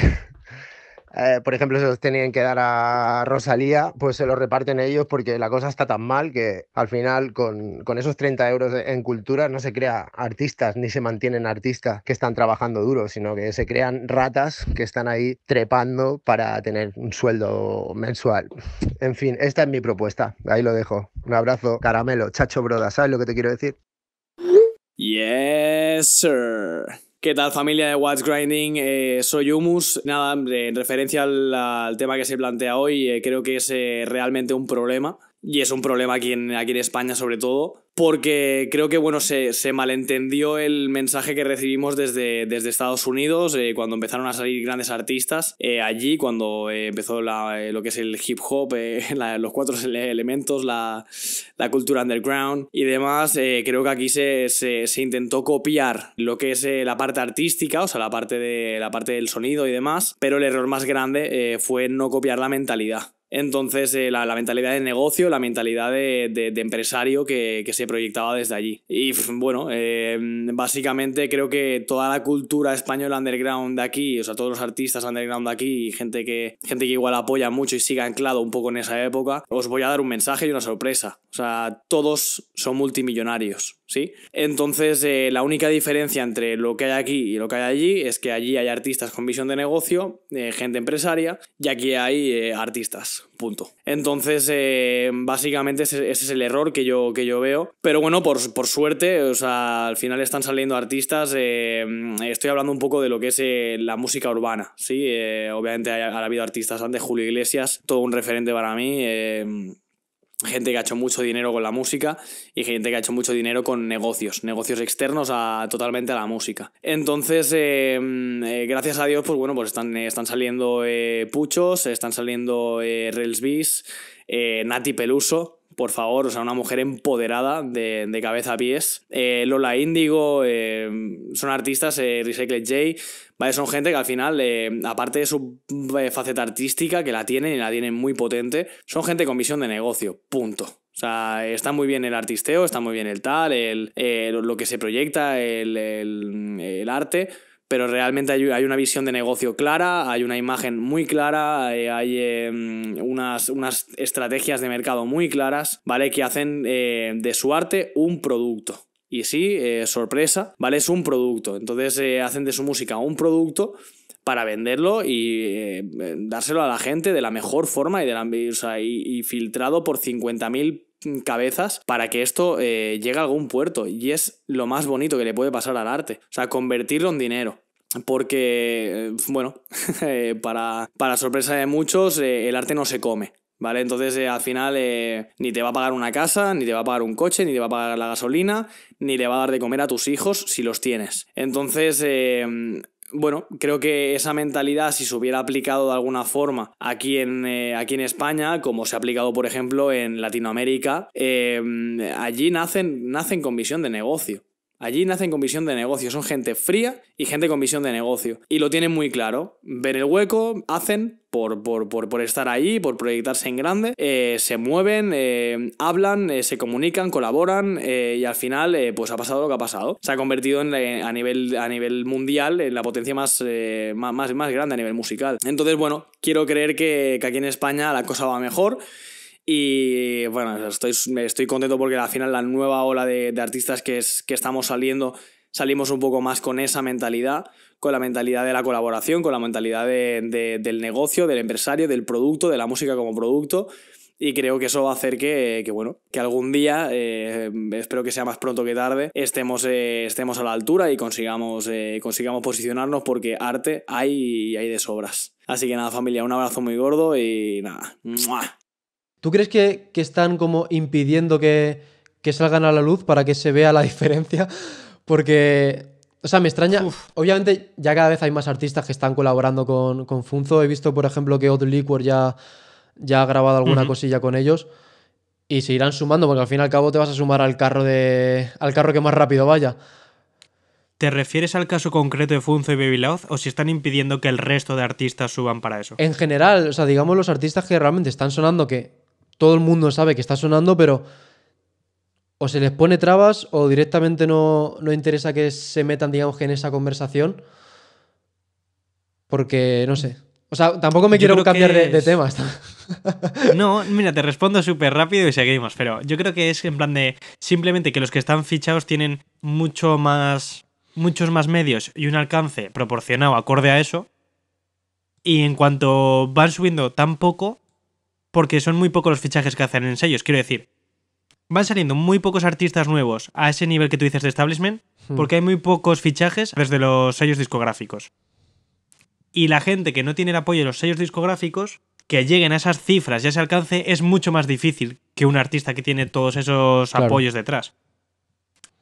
eh, por ejemplo, se los tenían que dar a Rosalía, pues se los reparten ellos porque la cosa está tan mal que al final con, esos 30 euros en cultura no se crea artistas ni se mantienen artistas que están trabajando duro, sino que se crean ratas que están ahí trepando para tener un sueldo mensual. En fin, esta es mi propuesta. Ahí lo dejo. Un abrazo, caramelo, chacho broda. ¿Sabes lo que te quiero decir? Yes, sir. ¿Qué tal familia de Watch Grinding? Eh, soy Humus. Nada, en referencia al, tema que se plantea hoy, eh, creo que es eh, realmente un problema y es un problema aquí en, aquí en España sobre todo, porque creo que bueno, se, malentendió el mensaje que recibimos desde, desde Estados Unidos, eh, cuando empezaron a salir grandes artistas eh, allí, cuando eh, empezó lo que es el hip hop, los cuatro elementos, la, la, cultura underground y demás, creo que aquí se, se, intentó copiar lo que es la parte artística, o sea, la parte, de, la parte del sonido y demás, pero el error más grande fue no copiar la mentalidad entonces, eh, la, mentalidad de negocio, la mentalidad de, empresario que, se proyectaba desde allí. Y bueno, eh, básicamente creo que toda la cultura española underground de aquí, o sea, todos los artistas underground de aquí y gente que, gente que igual apoya mucho y sigue anclado un poco en esa época, os voy a dar un mensaje y una sorpresa. O sea, todos son multimillonarios. Entonces, eh, la única diferencia entre lo que hay aquí y lo que hay allí es que allí hay artistas con visión de negocio, eh, gente empresaria, y aquí hay eh, artistas, punto. Entonces, básicamente ese, es el error que yo, que yo veo. Pero bueno, por, suerte, al final están saliendo artistas. Mm, estoy hablando un poco de lo que es la música urbana, ¿sí? obviamente ha, ha, habido artistas antes, Julio Iglesias, todo un referente para mí gente que ha hecho mucho dinero con la música y gente que ha hecho mucho dinero con negocios, negocios externos a, totalmente a la música. Entonces, eh, mm, eh, gracias a Dios, pues bueno, pues están, eh, están saliendo Puchos, están saliendo Relsbis, Nati Peluso, por favor, o sea, una mujer empoderada de, cabeza a pies. Eh, Lola Indigo eh, son artistas, eh, recycle Recycled J, Son gente que al final, aparte de su faceta artística, que la tienen y la tienen muy potente, son gente con visión de negocio, punto. O sea, está muy bien el artisteo, está muy bien el tal, lo que se proyecta, el, el arte pero realmente hay, una visión de negocio clara, hay una imagen muy clara, eh, hay, em, unas, unas, estrategias de mercado muy claras, ¿vale? Que hacen eh, de su arte un producto. Y sí, eh, sorpresa, ¿vale? Es un producto. Entonces hacen de su música un producto para venderlo y dárselo a la gente de la mejor forma y, de la, y, filtrado por 50.000 cabezas para que esto llegue a algún puerto. Y es lo más bonito que le puede pasar al arte. O sea, convertirlo en dinero porque, eh, bueno, eh, para, sorpresa de muchos, eh, el arte no se come. ¿Vale? Entonces al final ni te va a pagar una casa, ni te va a pagar un coche, ni te va a pagar la gasolina, ni te va a dar de comer a tus hijos si los tienes. Entonces, bueno, creo que esa mentalidad, si se hubiera aplicado de alguna forma aquí en, aquí en España, como se ha aplicado, por ejemplo, en Latinoamérica, allí nacen, nacen con visión de negocio. Allí nacen con visión de negocio, son gente fría y gente con visión de negocio. Y lo tienen muy claro. Ven el hueco, hacen por, por, estar ahí, por proyectarse en grande, eh, se mueven, eh, hablan, eh, se comunican, colaboran y al final pues ha pasado lo que ha pasado. Se ha convertido en, a, nivel, a nivel mundial en la potencia más, más, más, grande a nivel musical. Entonces, bueno, quiero creer que, que aquí en España la cosa va mejor. Y bueno, estoy, estoy contento porque al final la nueva ola de, de artistas que, es, que estamos saliendo, salimos un poco más con esa mentalidad, con la mentalidad de la colaboración, con la mentalidad de, del negocio, del empresario, del producto, de la música como producto. Y creo que eso va a hacer que, que bueno, que algún día, eh, espero que sea más pronto que tarde, estemos, eh, estemos a la altura y consigamos, eh, consigamos posicionarnos porque arte hay hay de sobras. Así que nada, familia, un abrazo muy gordo y nada. ¿Tú crees que, están como impidiendo que, salgan a la luz para que se vea la diferencia? Porque, o sea, me extraña. Obviamente, ya cada vez hay más artistas que están colaborando con, Funzo. He visto, por ejemplo, que Odd Liquor ya, ya ha grabado alguna cosilla con ellos. Y se irán sumando, porque al fin y al cabo te vas a sumar al carro de. al carro que más rápido vaya. ¿Te refieres al caso concreto de Funzo y Baby o si están impidiendo que el resto de artistas suban para eso? En general, o sea, digamos los artistas que realmente están sonando que todo el mundo sabe que está sonando, pero o se les pone trabas o directamente no, no interesa que se metan, digamos, en esa conversación. Porque, no sé. O sea, tampoco me quiero cambiar de, de tema. No, mira, te respondo súper rápido y seguimos, pero yo creo que es en plan de simplemente que los que están fichados tienen mucho más, muchos más medios y un alcance proporcionado acorde a eso. Y en cuanto van subiendo tan poco, porque son muy pocos los fichajes que hacen en sellos. Quiero decir, van saliendo muy pocos artistas nuevos a ese nivel que tú dices de establishment, hmm. porque hay muy pocos fichajes desde los sellos discográficos. Y la gente que no tiene el apoyo de los sellos discográficos, que lleguen a esas cifras y a ese alcance, es mucho más difícil que un artista que tiene todos esos apoyos detrás.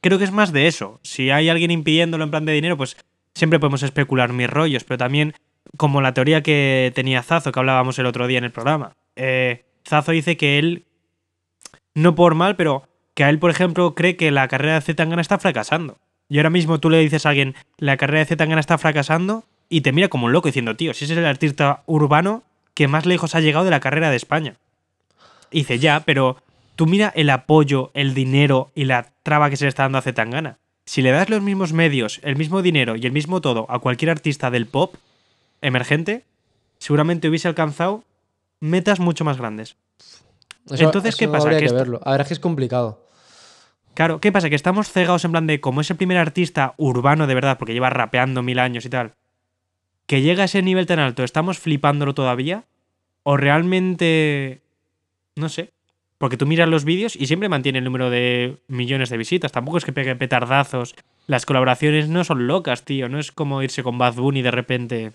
Creo que es más de eso. Si hay alguien impidiéndolo en plan de dinero, pues siempre podemos especular mis rollos, pero también como la teoría que tenía Zazo, que hablábamos el otro día en el programa eh, Zazo dice que él, no por mal, pero que a él, por ejemplo, cree que la carrera de Zetangana está fracasando. Y ahora mismo tú le dices a alguien, la carrera de Zetangana está fracasando, y te mira como un loco diciendo, tío, si ese es el artista urbano que más lejos ha llegado de la carrera de España. dice, ya, pero tú mira el apoyo, el dinero y la traba que se le está dando a Zetangana. Si le das los mismos medios, el mismo dinero y el mismo todo a cualquier artista del pop emergente, seguramente hubiese alcanzado metas mucho más grandes. Entonces, ¿qué pasa? Habría que, verlo. A es que es complicado. Claro, ¿qué pasa? Que estamos cegados en plan de como es el primer artista urbano de verdad, porque lleva rapeando mil años y tal, que llega a ese nivel tan alto, ¿estamos flipándolo todavía? ¿O realmente... no sé? Porque tú miras los vídeos y siempre mantiene el número de millones de visitas. Tampoco es que pegue petardazos. Las colaboraciones no son locas, tío. No es como irse con Bad Bunny de repente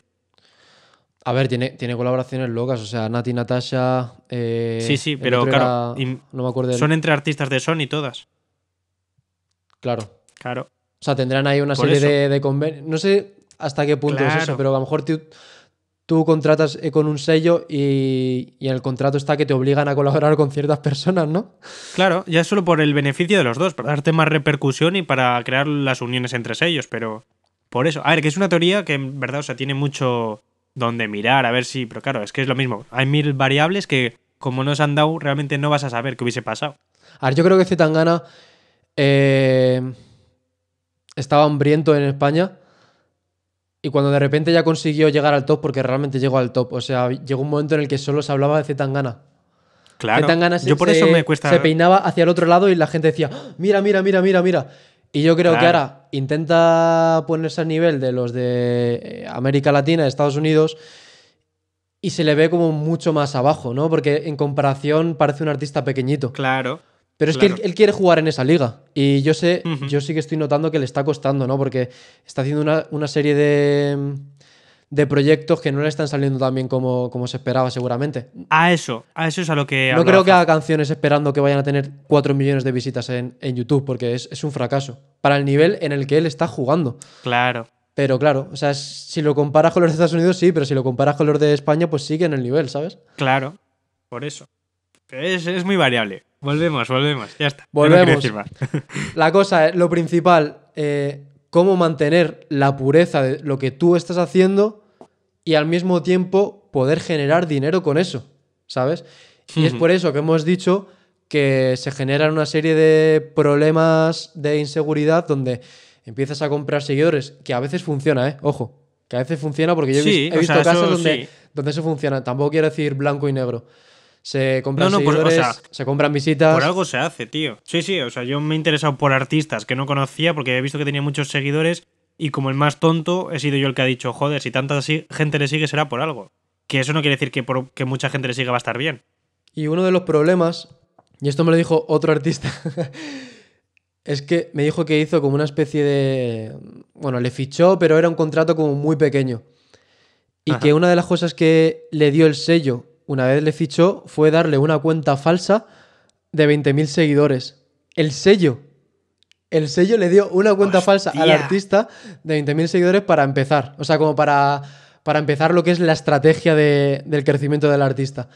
a ver, tiene, tiene colaboraciones locas, o sea, Nati Natasha. Eh, sí, sí, pero claro. no me acuerdo. Son entre artistas de Sony todas. Claro. Claro. O sea, tendrán ahí una serie de, convenios. No sé hasta qué punto es eso, pero a lo mejor tú, contratas eh, con un sello y, y, en el contrato está que te obligan a colaborar con ciertas personas, ¿no? Claro, ya solo por el beneficio de los dos, para darte más repercusión y para crear las uniones entre sellos, pero por eso. A ver, que es una teoría que en verdad, o sea, tiene mucho, donde mirar, a ver si... Pero claro, es que es lo mismo. Hay mil variables que como no se han dado, realmente no vas a saber qué hubiese pasado. A ver, yo creo que Zetangana eh, estaba hambriento en España y cuando de repente ya consiguió llegar al top, porque realmente llegó al top, o sea, llegó un momento en el que solo se hablaba de Zetangana. Claro. Zetangana se, yo por eso me cuesta... se peinaba hacia el otro lado y la gente decía, ¡Ah, mira, mira, mira, mira, mira. Y yo creo que ahora intenta ponerse al nivel de los de eh, América Latina, de Estados Unidos, y se le ve como mucho más abajo, ¿no? Porque en comparación parece un artista pequeñito. Claro. Pero es que él, quiere jugar en esa liga. Y yo sé, yo sí que estoy notando que le está costando, ¿no? Porque está haciendo una serie de, de proyectos que no le están saliendo tan bien como, como se esperaba seguramente. A eso, a eso es a lo que... No creo que haga canciones esperando que vayan a tener 4 millones de visitas en, YouTube, porque es, un fracaso, para el nivel en el que él está jugando. Claro. Pero claro, o sea, si lo comparas con los de Estados Unidos, sí, pero si lo comparas con los de España, pues sigue en el nivel, ¿sabes? Claro, por eso. Es, es muy variable. Volvemos, volvemos, ya está. Volvemos. La cosa, eh, lo principal, eh, cómo mantener la pureza de lo que tú estás haciendo y al mismo tiempo poder generar dinero con eso, ¿sabes? Y es por eso que hemos dicho que se generan una serie de problemas de inseguridad donde empiezas a comprar seguidores, que a veces funciona, ¿eh? Ojo, que a veces funciona porque yo he, visto, casos donde, donde eso funciona. Tampoco quiero decir blanco y negro se compran seguidores, se compran visitas. Por algo se hace, tío. Sí, sí, o sea, yo me he interesado por artistas que no conocía porque he visto que tenía muchos seguidores y como el más tonto he sido yo el que ha dicho, joder, si tanta gente le sigue será por algo. Que eso no quiere decir que, por, mucha gente le siga va a estar bien. Y uno de los problemas, y esto me lo dijo otro artista, es que me dijo que hizo como una especie de... Bueno, le fichó, pero era un contrato como muy pequeño. Y que una de las cosas que le dio el sello una vez le fichó fue darle una cuenta falsa de 20.000 seguidores. El sello. El sello le dio una cuenta falsa al artista de 20.000 seguidores para empezar. O sea, como para, para empezar lo que es la estrategia del crecimiento del artista.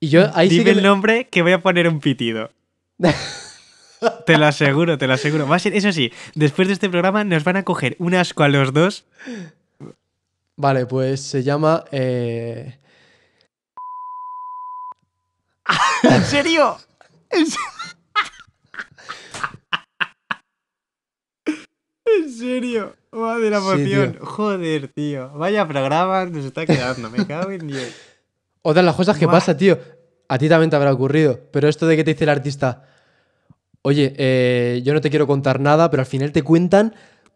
Y yo ahí Dime el nombre que voy a poner un pitido. te lo aseguro, te lo aseguro. eso sí, después de este programa nos van a coger un asco a los dos. Vale, pues se llama. Eh, ¿En serio? ¿En serio? Madre la emoción, Joder, tío. Vaya programa nos está quedando. Me cago en Dios. Otra de las cosas que pasa, tío. A ti también te habrá ocurrido. Pero esto de que te dice el artista. Oye, eh, yo no te quiero contar nada, pero al final te cuentan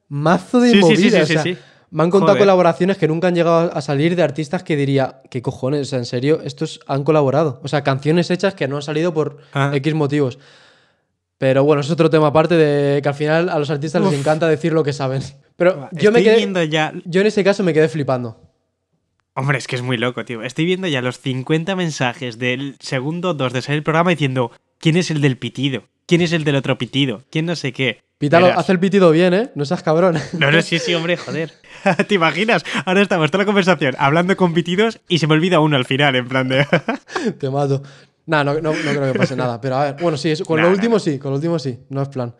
mazo de movidas. Sí, sí, sí. Me han contado colaboraciones que nunca han llegado a salir de artistas que diría, ¿qué cojones? O sea, en serio, estos han colaborado. O sea, canciones hechas que no han salido por ah. X motivos. Pero bueno, es otro tema aparte de que al final a los artistas les encanta decir lo que saben. Pero yo me quedé. Yo en ese caso me quedé flipando. Hombre, es que es muy loco, tío. Estoy viendo ya los 50 mensajes del segundo dos de salir del programa diciendo, ¿quién es el del pitido? ¿Quién es el del otro pitido? ¿Quién no sé qué? Pítalo, haz el pitido bien, ¿eh? No seas cabrón. No, no, sí, sí, hombre, joder. ¿Te imaginas? Ahora estamos toda la conversación hablando con pitidos y se me olvida uno al final, en plan de. Te mato. Nah, no, no, creo que pase nada. Pero a ver, bueno, sí, con lo último sí, con lo último sí, no es plan.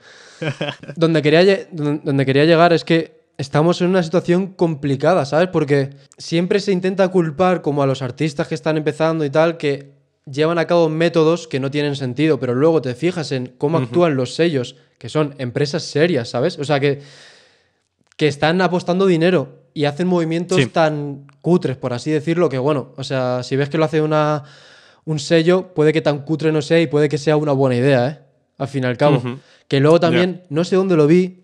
Donde quería, donde quería llegar es que estamos en una situación complicada, ¿sabes? Porque siempre se intenta culpar como a los artistas que están empezando y tal, que llevan a cabo métodos que no tienen sentido, pero luego te fijas en cómo actúan los sellos, que son empresas serias, ¿sabes? O sea, que, que están apostando dinero y hacen movimientos tan cutres, por así decirlo, que bueno, o sea, si ves que lo hace una, un sello, puede que tan cutre no sea y puede que sea una buena idea, ¿eh? Al fin y al cabo. Que luego también, no sé dónde lo vi,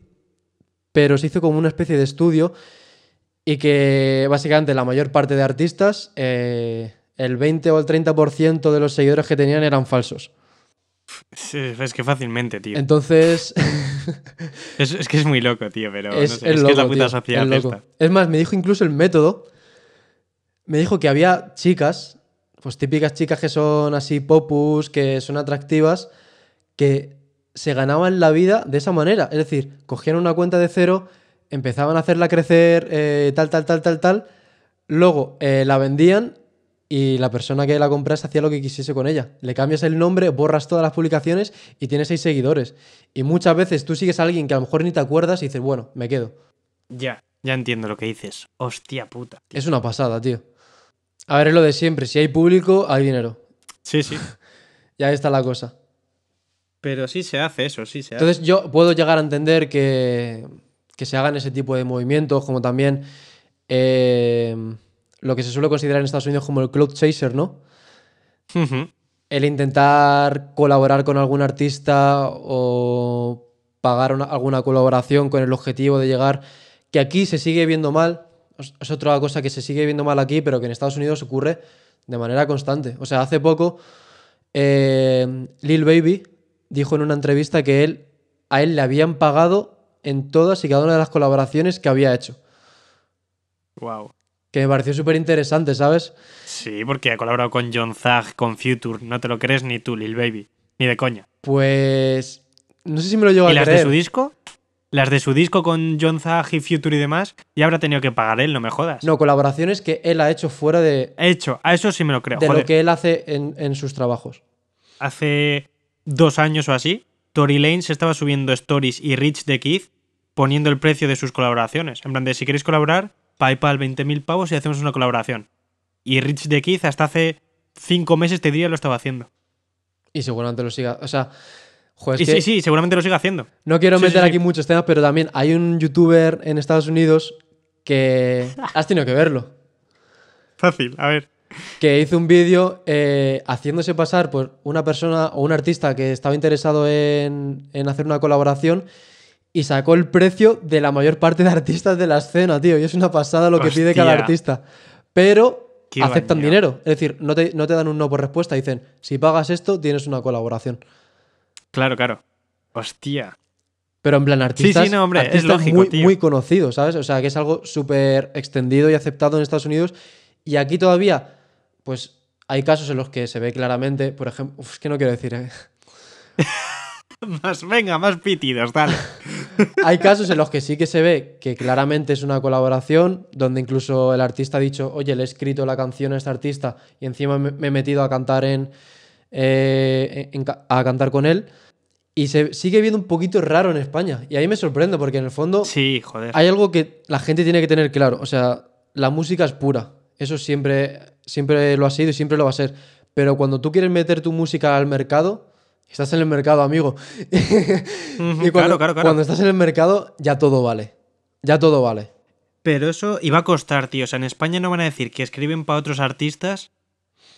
pero se hizo como una especie de estudio y que básicamente la mayor parte de artistas... Eh, el 20 o el 30% de los seguidores que tenían eran falsos. Es que fácilmente, tío. Entonces. es, es, que es muy loco, tío, pero. Es, es, que es la puta sociedad. Esta. Es, más, me dijo incluso el método. Me dijo que había chicas, pues típicas chicas que son así popus, que son atractivas, que se ganaban la vida de esa manera. Es decir, cogían una cuenta de cero, empezaban a hacerla crecer, eh, tal, tal, tal, tal, tal. Luego eh, la vendían y la persona que la comprase hacía lo que quisiese con ella. Le cambias el nombre, borras todas las publicaciones y tienes seis seguidores. Y muchas veces tú sigues a alguien que a lo mejor ni te acuerdas y dices, bueno, me quedo. Ya, ya entiendo lo que dices. Hostia puta. Es una pasada, tío. A ver, es lo de siempre. Si hay público, hay dinero. Sí, sí. ya está la cosa. Pero sí se hace eso, sí se hace. Entonces yo puedo llegar a entender que, que se hagan ese tipo de movimientos, como también... Eh lo que se suele considerar en Estados Unidos como el club chaser, ¿no? El intentar colaborar con algún artista o pagar alguna colaboración con el objetivo de llegar, que aquí se sigue viendo mal, es otra cosa que se sigue viendo mal aquí, pero que en Estados Unidos ocurre de manera constante. O sea, hace poco eh, Lil Baby dijo en una entrevista que él, a él le habían pagado en todas y cada una de las colaboraciones que había hecho. Wow que me pareció súper interesante, ¿sabes? Sí, porque ha colaborado con John Zag, con Future, no te lo crees ni tú, Lil Baby, ni de coña. Pues no sé si me lo llevo ¿Y las de su disco? Las de su disco con John Zag y Future y demás, y habrá tenido que pagar él, no me jodas. No, colaboraciones que él ha hecho fuera de. hecho, a eso sí me lo creo. De lo que él hace en, sus trabajos. Hace dos años o así, Tory Lane se estaba subiendo stories y Rich de Keith poniendo el precio de sus colaboraciones. En plan de, si queréis colaborar, PayPal 20.000 pavos y hacemos una colaboración. Y Rich de Keith hasta hace cinco meses te diría lo estaba haciendo. Y seguramente lo siga. O sea, joder, sí, sí, seguramente lo siga haciendo. No quiero meter aquí muchos temas, pero también hay un youtuber en Estados Unidos que has tenido que verlo. Fácil, a ver. Que hizo un vídeo eh, haciéndose pasar por una persona o un artista que estaba interesado en, en hacer una colaboración y sacó el precio de la mayor parte de artistas de la escena, tío. Y es una pasada lo que pide cada artista. Pero aceptan dinero. Es decir, no te, no te, dan un no por respuesta. Dicen, si pagas esto, tienes una colaboración. Claro, claro. Hostia. Pero en plan, artistas, sí, sí, hombre, es muy, conocido, conocidos, ¿sabes? O sea, que es algo súper extendido y aceptado en Estados Unidos. Y aquí todavía, pues hay casos en los que se ve claramente, por ejemplo, es que no quiero decir. ¿eh? más, venga, más pitidos, dale. Hay casos en los que sí que se ve que claramente es una colaboración, donde incluso el artista ha dicho, oye, le he escrito la canción a este artista y encima me he metido a cantar en, eh, a cantar con él. Y se sigue viendo un poquito raro en España. Y ahí me sorprende, porque en el fondo sí, joder. hay algo que la gente tiene que tener claro. O sea, la música es pura. Eso siempre, siempre lo ha sido y siempre lo va a ser. Pero cuando tú quieres meter tu música al mercado, Estás en el mercado, amigo. cuando, claro, claro, claro. cuando estás en el mercado, ya todo vale. Ya todo vale. Pero eso iba a costar, tío. O sea, en España no van a decir que escriben para otros artistas,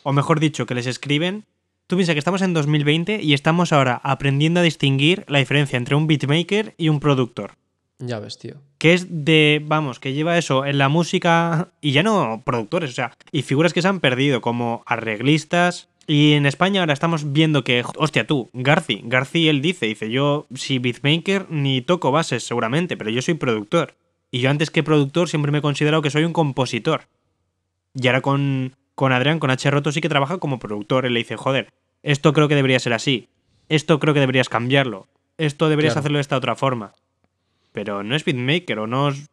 o mejor dicho, que les escriben. Tú piensas que estamos en 2020 y estamos ahora aprendiendo a distinguir la diferencia entre un beatmaker y un productor. Ya ves, tío. Que es de, vamos, que lleva eso en la música y ya no productores, o sea, y figuras que se han perdido como arreglistas, y en España ahora estamos viendo que, hostia tú, Garci, Garci él dice, dice yo, si beatmaker ni toco bases seguramente, pero yo soy productor. Y yo antes que productor siempre me he considerado que soy un compositor. Y ahora con, con Adrián, con H. Roto sí que trabaja como productor. Él le dice, joder, esto creo que debería ser así. Esto creo que deberías cambiarlo. Esto deberías hacerlo de esta otra forma. Pero no es beatmaker o no es,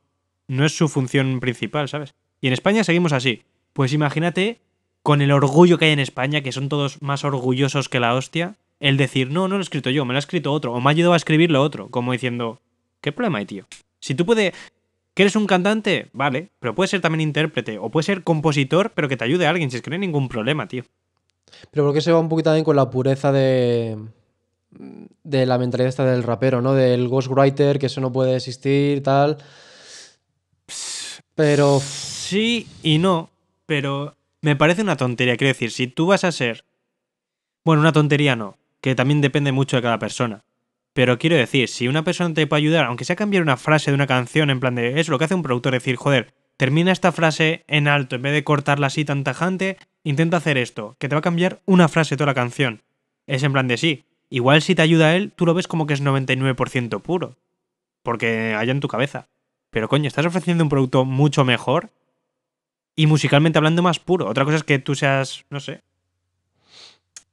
no es su función principal, ¿sabes? Y en España seguimos así. Pues imagínate con el orgullo que hay en España, que son todos más orgullosos que la hostia, el decir, no, no lo he escrito yo, me lo ha escrito otro, o me ha ayudado a escribirlo otro, como diciendo, ¿qué problema hay, tío? Si tú puedes... ¿Que eres un cantante? Vale, pero puedes ser también intérprete, o puedes ser compositor, pero que te ayude alguien, si es que no hay ningún problema, tío. Pero porque se va un poquito también con la pureza de, de la mentalidad esta del rapero, ¿no? Del ghostwriter, que eso no puede existir, tal. Pero. Sí y no. Pero me parece una tontería. Quiero decir, si tú vas a ser... Bueno, una tontería no, que también depende mucho de cada persona. Pero quiero decir, si una persona te puede ayudar, aunque sea cambiar una frase de una canción, en plan de eso, lo que hace un productor, decir, joder, termina esta frase en alto, en vez de cortarla así tan tajante, intenta hacer esto, que te va a cambiar una frase toda la canción. Es en plan de sí. Igual si te ayuda él, tú lo ves como que es 99% puro. Porque allá en tu cabeza. Pero coño, estás ofreciendo un producto mucho mejor y musicalmente hablando más puro. Otra cosa es que tú seas, no sé.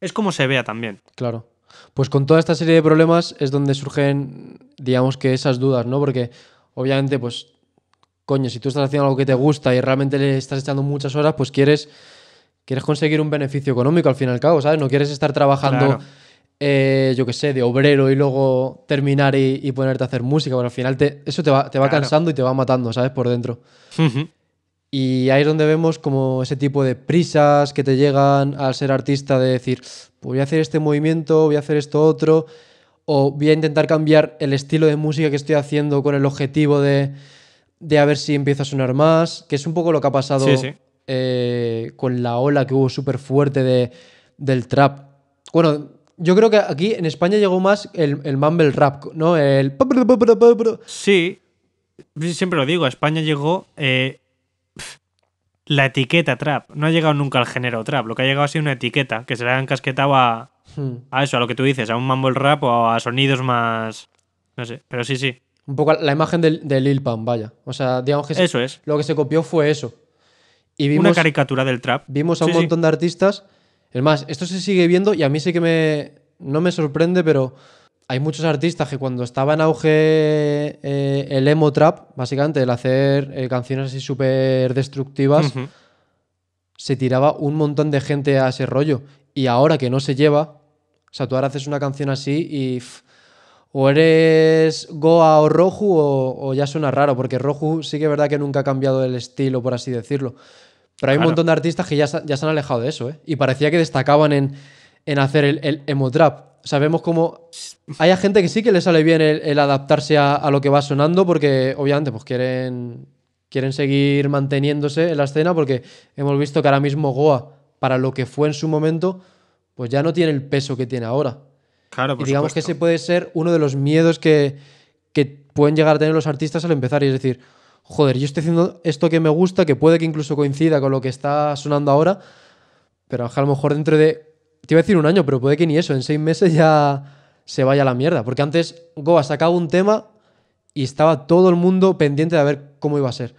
Es como se vea también. Claro. Pues con toda esta serie de problemas es donde surgen, digamos que esas dudas, ¿no? Porque obviamente, pues, coño, si tú estás haciendo algo que te gusta y realmente le estás echando muchas horas, pues quieres, quieres conseguir un beneficio económico al fin y al cabo, ¿sabes? No quieres estar trabajando, eh, yo qué sé, de obrero y luego terminar y, ponerte a hacer música. Porque al final eso te va, cansando y te va matando, ¿sabes? Por dentro. Y ahí es donde vemos como ese tipo de prisas que te llegan al ser artista de decir, pues voy a hacer este movimiento, voy a hacer esto otro, o voy a intentar cambiar el estilo de música que estoy haciendo con el objetivo de, de a ver si empiezo a sonar más, que es un poco lo que ha pasado eh, con la ola que hubo súper fuerte de, del trap. Bueno, yo creo que aquí en España llegó más el, el mumble rap, ¿no? El... Sí, siempre lo digo, a España llegó... Eh, la etiqueta trap. No ha llegado nunca al género trap. Lo que ha llegado ha sido una etiqueta que se le ha encasquetado a, hmm. eso, a lo que tú dices, a un mambo rap o a sonidos más. No sé, pero sí, sí. Un poco la imagen de, Lil Pump, vaya. O sea, digamos que eso es. lo que se copió fue eso. Y vimos, una caricatura del trap. Vimos a un montón de artistas. Es más, esto se sigue viendo y a mí sí que me. No me sorprende, pero hay muchos artistas que cuando estaba en auge eh, el emo trap, básicamente el hacer eh, canciones así súper destructivas, se tiraba un montón de gente a ese rollo. Y ahora que no se lleva, o sea, tú ahora haces una canción así y... o eres Goa o Roju o, ya suena raro, porque Roju sí que es verdad que nunca ha cambiado el estilo, por así decirlo. Pero hay un montón de artistas que ya, se han alejado de eso, ¿eh? Y parecía que destacaban en, hacer el emo trap. Sabemos cómo hay gente que sí que le sale bien el, adaptarse a, lo que va sonando porque obviamente pues quieren, quieren seguir manteniéndose en la escena porque hemos visto que ahora mismo Goa, para lo que fue en su momento, pues ya no tiene el peso que tiene ahora. Claro, y digamos que ese puede ser uno de los miedos que, que pueden llegar a tener los artistas al empezar y es decir, joder, yo estoy haciendo esto que me gusta, que puede que incluso coincida con lo que está sonando ahora, pero a lo mejor dentro de te iba a decir un año, pero puede que ni eso. En seis meses ya se vaya a la mierda. Porque antes Goa sacaba un tema y estaba todo el mundo pendiente de ver cómo iba a ser.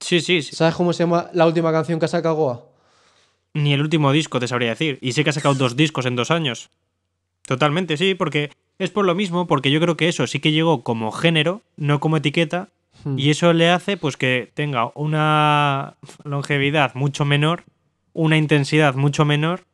Sí, sí, sí. ¿Sabes cómo se llama la última canción que ha sacado Goa? Ni el último disco, te sabría decir. Y sé que ha sacado dos discos en dos años. Totalmente, sí, porque es por lo mismo, porque yo creo que eso sí que llegó como género, no como etiqueta, hmm. y eso le hace pues que tenga una longevidad mucho menor, una intensidad mucho menor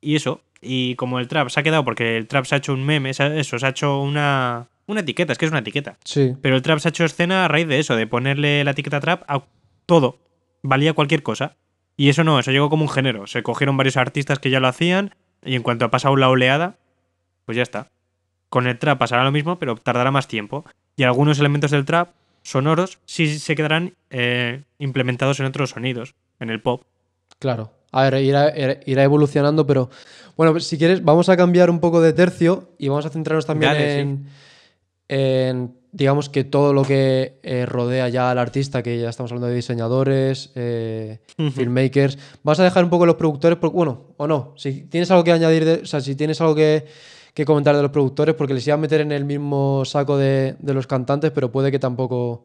y eso. Y como el trap se ha quedado porque el trap se ha hecho un meme, eso, se ha hecho una, una etiqueta, es que es una etiqueta. Sí. Pero el trap se ha hecho escena a raíz de eso, de ponerle la etiqueta trap a todo. Valía cualquier cosa. Y eso no, eso llegó como un género. Se cogieron varios artistas que ya lo hacían y en cuanto ha pasado la oleada, pues ya está. Con el trap pasará lo mismo, pero tardará más tiempo. Y algunos elementos del trap sonoros sí se quedarán eh, implementados en otros sonidos, en el pop. Claro. A ver, er, irá, evolucionando, pero bueno, si quieres, vamos a cambiar un poco de tercio y vamos a centrarnos también en, digamos que todo lo que eh, rodea ya al artista, que ya estamos hablando de diseñadores, eh, filmmakers. Vas a dejar un poco los productores, bueno, o no, si tienes algo que añadir, o sea, si tienes algo que, comentar de los productores, porque les iba a meter en el mismo saco de, los cantantes, pero puede que tampoco...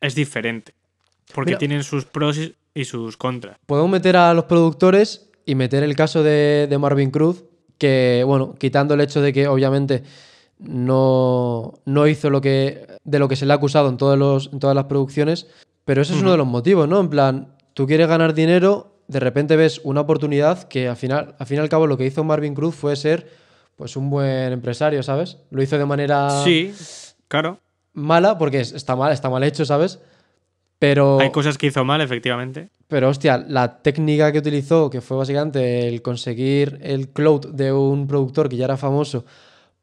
Es diferente. Porque tienen sus pros y, y sus contras. Podemos meter a los productores y meter el caso de, de Marvin Cruz, que, bueno, quitando el hecho de que obviamente no, no hizo lo que, de lo que se le ha acusado en, todos los, en todas las producciones, pero ese es uno de los motivos, ¿no? En plan, tú quieres ganar dinero, de repente ves una oportunidad que al final, al fin y al cabo lo que hizo Marvin Cruz fue ser pues un buen empresario, ¿sabes? Lo hizo de manera... Sí, claro. Mala, porque está mal, está mal hecho, ¿sabes? Pero. Hay cosas que hizo mal, efectivamente. Pero hostia, la técnica que utilizó, que fue básicamente el conseguir el clout de un productor que ya era famoso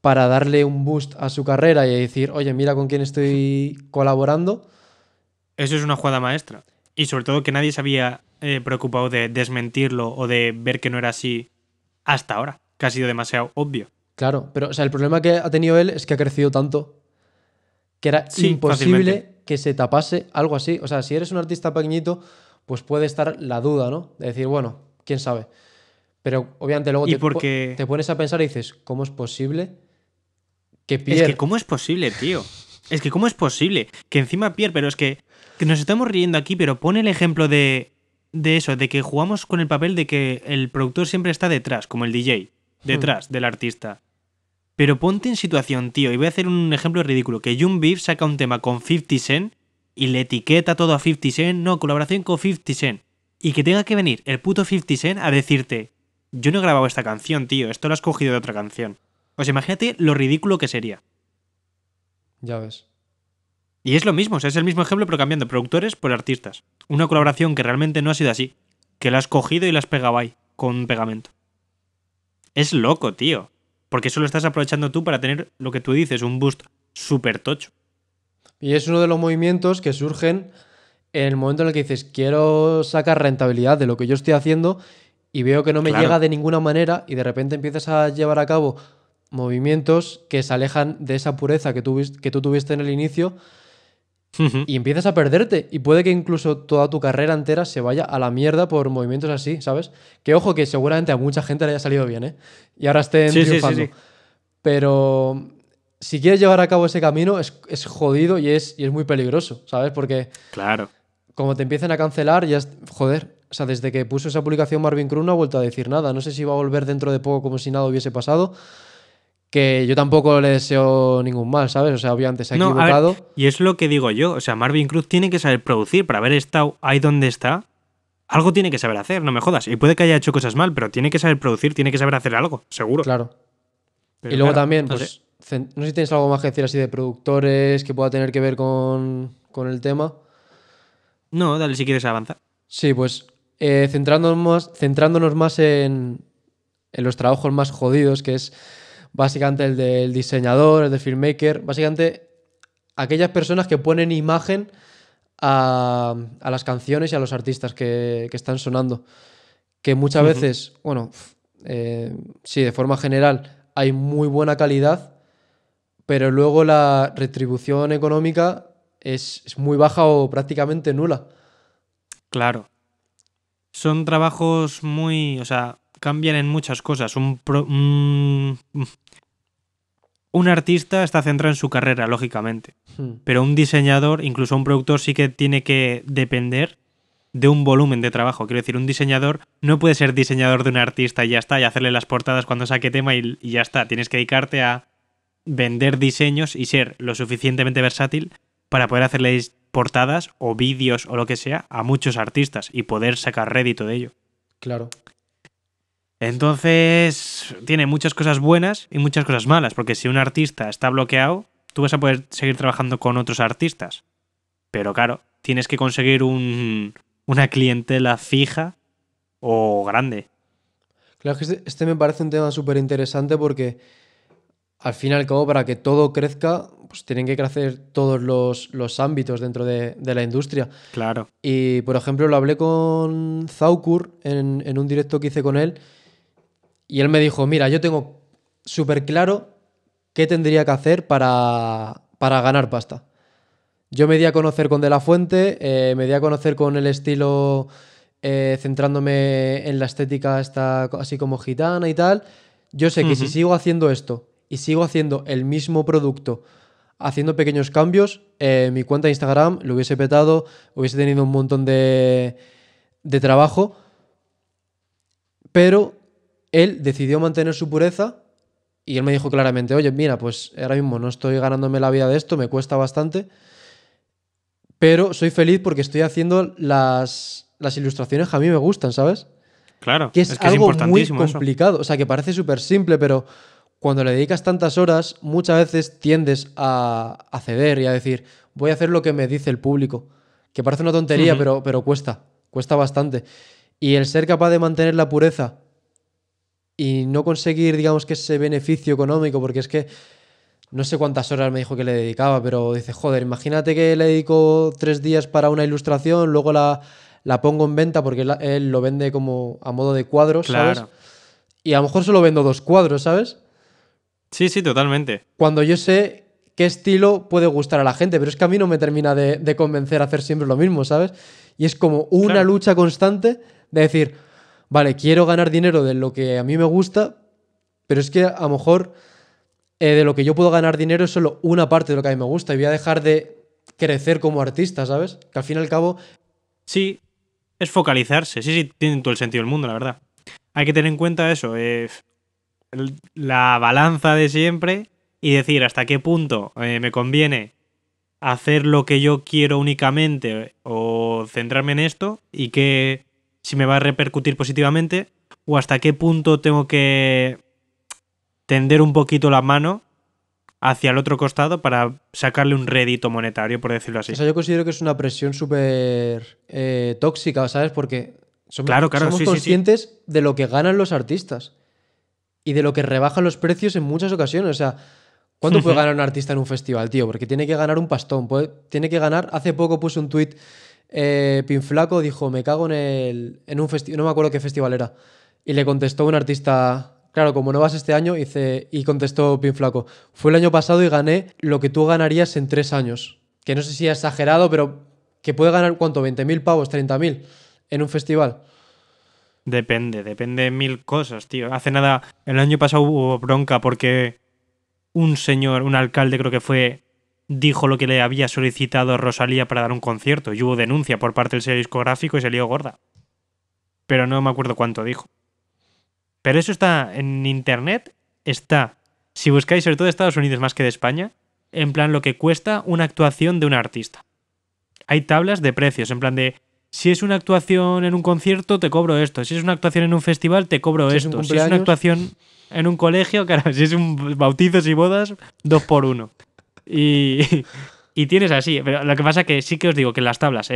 para darle un boost a su carrera y decir, oye, mira con quién estoy colaborando. Eso es una jugada maestra. Y sobre todo que nadie se había eh, preocupado de desmentirlo o de ver que no era así hasta ahora, que ha sido demasiado obvio. Claro, pero o sea, el problema que ha tenido él es que ha crecido tanto que era imposible que se tapase algo así. O sea, si eres un artista pequeñito, pues puede estar la duda, ¿no? De decir, bueno, quién sabe. Pero obviamente luego te, te, pones a pensar y dices, ¿cómo es posible que Pierre... Es que ¿cómo es posible, tío? Es que ¿cómo es posible? Que encima Pierre, pero es que, que nos estamos riendo aquí, pero pone el ejemplo de, de eso, de que jugamos con el papel de que el productor siempre está detrás, como el DJ, hmm. detrás del artista. Pero ponte en situación, tío, y voy a hacer un ejemplo ridículo, que Jun Beef saca un tema con 50 Cent y le etiqueta todo a 50 Cent, no, colaboración con 50 Cent, y que tenga que venir el puto 50 Cent a decirte, yo no he grabado esta canción, tío, esto lo has cogido de otra canción. O sea, imagínate lo ridículo que sería. Ya ves. Y es lo mismo, es el mismo ejemplo, pero cambiando productores por artistas. Una colaboración que realmente no ha sido así, que la has cogido y la has pegado ahí, con pegamento. Es loco, tío. Porque eso lo estás aprovechando tú para tener lo que tú dices, un boost súper tocho. Y es uno de los movimientos que surgen en el momento en el que dices, quiero sacar rentabilidad de lo que yo estoy haciendo y veo que no me llega de ninguna manera y de repente empiezas a llevar a cabo movimientos que se alejan de esa pureza que tú tuviste en el inicio y empiezas a perderte. Y puede que incluso toda tu carrera entera se vaya a la mierda por movimientos así, ¿sabes? Que ojo, que seguramente a mucha gente le haya salido bien, ¿eh? Y ahora estén triunfando. Pero si quieres llevar a cabo ese camino, es, jodido y es, y es muy peligroso, ¿sabes? Porque. Claro. Como te empiezan a cancelar, ya. Es, joder, o sea, desde que puso esa publicación Marvin Cruz no ha vuelto a decir nada. No sé si va a volver dentro de poco como si nada hubiese pasado que yo tampoco le deseo ningún mal, ¿sabes? O sea, obviamente se ha equivocado. y es lo que digo yo, o sea, Marvin Cruz tiene que saber producir para haber estado ahí donde está. Algo tiene que saber hacer, no me jodas. Y puede que haya hecho cosas mal, pero tiene que saber producir, tiene que saber hacer algo, seguro. Claro. y luego también, pues, no sé. si tienes algo más que decir así de productores que pueda tener que ver con, el tema. No, dale si quieres avanzar. Sí, pues eh, centrándonos, más, centrándonos más en, en los trabajos más jodidos, que es básicamente el del diseñador, el del filmmaker, básicamente aquellas personas que ponen imagen a, las canciones y a los artistas que, están sonando. Que muchas veces, bueno, eh, sí, de forma general hay muy buena calidad, pero luego la retribución económica es, es muy baja o prácticamente nula. Claro. Son trabajos muy, o sea, cambian en muchas cosas. Un, artista está centrado en su carrera, lógicamente. Hmm. Pero un diseñador, incluso un productor, sí que tiene que depender de un volumen de trabajo. Quiero decir, un diseñador no puede ser diseñador de un artista y ya está, y hacerle las portadas cuando saque tema y, y ya está. Tienes que dedicarte a vender diseños y ser lo suficientemente versátil para poder hacerle portadas o vídeos o lo que sea a muchos artistas y poder sacar rédito de ello. Claro. Entonces, tiene muchas cosas buenas y muchas cosas malas, porque si un artista está bloqueado, tú vas a poder seguir trabajando con otros artistas. Pero claro, tienes que conseguir un, una clientela fija o grande. Claro que este, este, me parece un tema súper interesante porque al fin y al cabo, para que todo crezca, pues tienen que crecer todos los, ámbitos dentro de, la industria. Claro. Y por ejemplo, lo hablé con Zaukur en un directo que hice con él y él me dijo, mira, yo tengo súper claro qué tendría que hacer para, para ganar pasta. Yo me di a conocer con De La Fuente, eh, me di a conocer con el estilo eh, centrándome en la estética así como gitana y tal. Yo sé que si sigo haciendo esto y sigo haciendo el mismo producto, haciendo pequeños cambios, eh, mi cuenta de Instagram lo hubiese petado, hubiese tenido un montón de, de trabajo, pero él decidió mantener su pureza y él me dijo claramente, oye, mira, pues ahora mismo no estoy ganándome la vida de esto, me cuesta bastante, pero soy feliz porque estoy haciendo las, ilustraciones que a mí me gustan, ¿sabes? Claro, que es, algo muy complicado, o sea, que parece súper simple, pero cuando le dedicas tantas horas, muchas veces tiendes a, ceder y a decir, voy a hacer lo que me dice el público, que parece una tontería, pero, pero cuesta, cuesta bastante. Y el ser capaz de mantener la pureza y no conseguir, digamos, que ese beneficio económico, porque es que no sé cuántas horas me dijo que le dedicaba, pero dice, joder, imagínate que le dedico tres días para una ilustración, luego la, la pongo en venta porque él, lo vende como a modo de cuadros, ¿sabes? Y a lo mejor solo vendo dos cuadros, ¿sabes? Sí, sí, totalmente. Cuando yo sé qué estilo puede gustar a la gente, pero es que a mí no me termina de, convencer a hacer siempre lo mismo, ¿sabes? Y es como una lucha constante de decir, vale, quiero ganar dinero de lo que a mí me gusta, pero es que a lo mejor eh, de lo que yo puedo ganar dinero es solo una parte de lo que a mí me gusta y voy a dejar de crecer como artista, ¿sabes? Que al fin y al cabo... Sí, es focalizarse, sí, sí, tiene todo el sentido del mundo, la verdad. Hay que tener en cuenta eso, eh, la balanza de siempre y decir hasta qué punto eh, me conviene hacer lo que yo quiero únicamente o centrarme en esto y que si me va a repercutir positivamente o hasta qué punto tengo que tender un poquito la mano hacia el otro costado para sacarle un rédito monetario, por decirlo así. O sea, yo considero que es una presión súper eh, tóxica, ¿sabes? Porque somos, conscientes de lo que ganan los artistas y de lo que rebajan los precios en muchas ocasiones. O sea, ¿cuánto puede ganar un artista en un festival, tío? Porque tiene que ganar un pastón, tiene que ganar... Hace poco puse un tuit eh, Pinflaco dijo, me cago en, el, en un festival, no me acuerdo qué festival era. Y le contestó un artista, claro, como no vas este año, y contestó Pinflaco, fue el año pasado y gané lo que tú ganarías en tres años. Que no sé si es exagerado, pero que puede ganar cuánto, 20.000 pavos, 30.000 en un festival. Depende, depende de mil cosas, tío. Hace nada, el año pasado hubo bronca porque un señor, un alcalde creo que fue, dijo lo que le había solicitado Rosalía para dar un concierto y hubo denuncia por parte del sello discográfico y se lió gorda. Pero no me acuerdo cuánto dijo. Pero eso está en internet, está. Si buscáis sobre todo de Estados Unidos más que de España, en plan lo que cuesta una actuación de un artista. Hay tablas de precios, en plan de si es una actuación en un concierto, te cobro esto. Si es una actuación en un festival, te cobro esto. si es una actuación en un colegio, si es un bautizos y bodas, dos por uno. Y, tienes así. Pero lo que pasa que sí que os digo que en las tablas,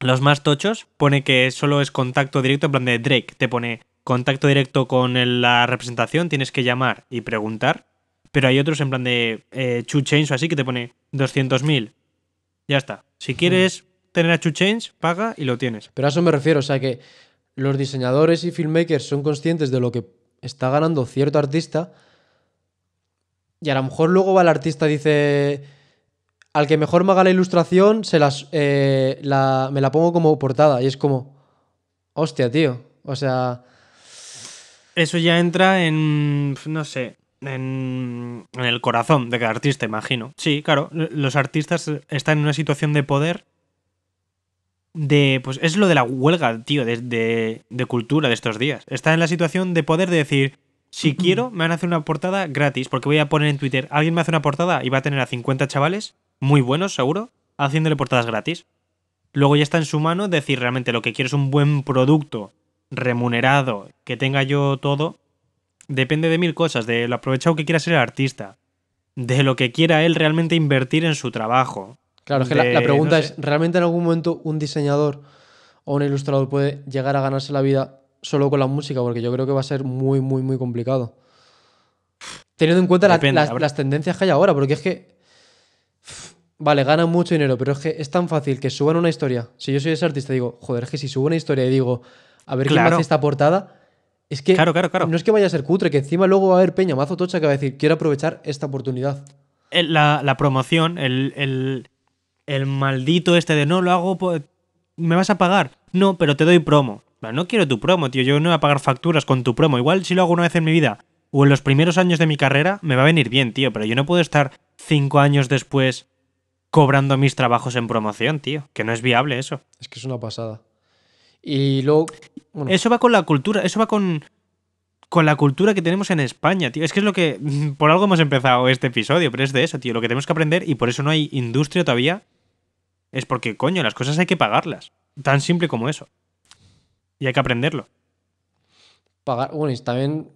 los más tochos, pone que solo es contacto directo, en plan de Drake. Te pone contacto directo con la representación, tienes que llamar y preguntar. Pero hay otros en plan de eh, o así que te pone 200.000. Ya está. Si quieres tener a Chu Change, paga y lo tienes. Pero a eso me refiero, o sea que los diseñadores y filmmakers son conscientes de lo que está ganando cierto artista y a lo mejor luego va el artista, dice, al que mejor me haga la ilustración, se las, eh, me la pongo como portada. Y es como, hostia, tío. O sea... Eso ya entra en, no sé, en, en, el corazón de cada artista, imagino. Sí, claro, los artistas están en una situación de poder. De, pues es lo de la huelga, tío, de, de, de cultura de estos días. Están en la situación de poder de decir, si quiero, me van a hacer una portada gratis, porque voy a poner en Twitter, alguien me hace una portada y va a tener a 50 chavales, muy buenos seguro, haciéndole portadas gratis. Luego ya está en su mano decir realmente lo que quiero es un buen producto, remunerado, que tenga yo todo. Depende de mil cosas, de lo aprovechado que quiera ser el artista, de lo que quiera él realmente invertir en su trabajo. Claro, es que la, pregunta es, ¿realmente en algún momento un diseñador o un ilustrador puede llegar a ganarse la vida solo con la música, porque yo creo que va a ser muy, muy, muy complicado. Teniendo en cuenta las, tendencias que hay ahora, porque es que. Vale, gana mucho dinero, pero es que es tan fácil que suban una historia. Si yo soy ese artista, digo, joder, es que si subo una historia y digo, a ver qué hace esta portada, es que. Claro, claro, claro. No es que vaya a ser cutre, que encima luego va a haber Peña Mazo Tocha que va a decir, quiero aprovechar esta oportunidad. Eh, la, la promoción, el, el, el maldito este de no lo hago, me vas a pagar. No, pero te doy promo. No quiero tu promo, tío. Yo no voy a pagar facturas con tu promo. Igual si lo hago una vez en mi vida o en los primeros años de mi carrera, me va a venir bien, tío. Pero yo no puedo estar cinco años después cobrando mis trabajos en promoción, tío. Que no es viable eso. Es que es una pasada. Y luego. Eso va con la cultura, eso va con. Con la cultura que tenemos en España, tío. Es que es lo que. Mm, por algo hemos empezado este episodio, pero es de eso, tío. Lo que tenemos que aprender y por eso no hay industria todavía. Es porque, coño, las cosas hay que pagarlas. Tan simple como eso y hay que aprenderlo. Pagar, bueno, y también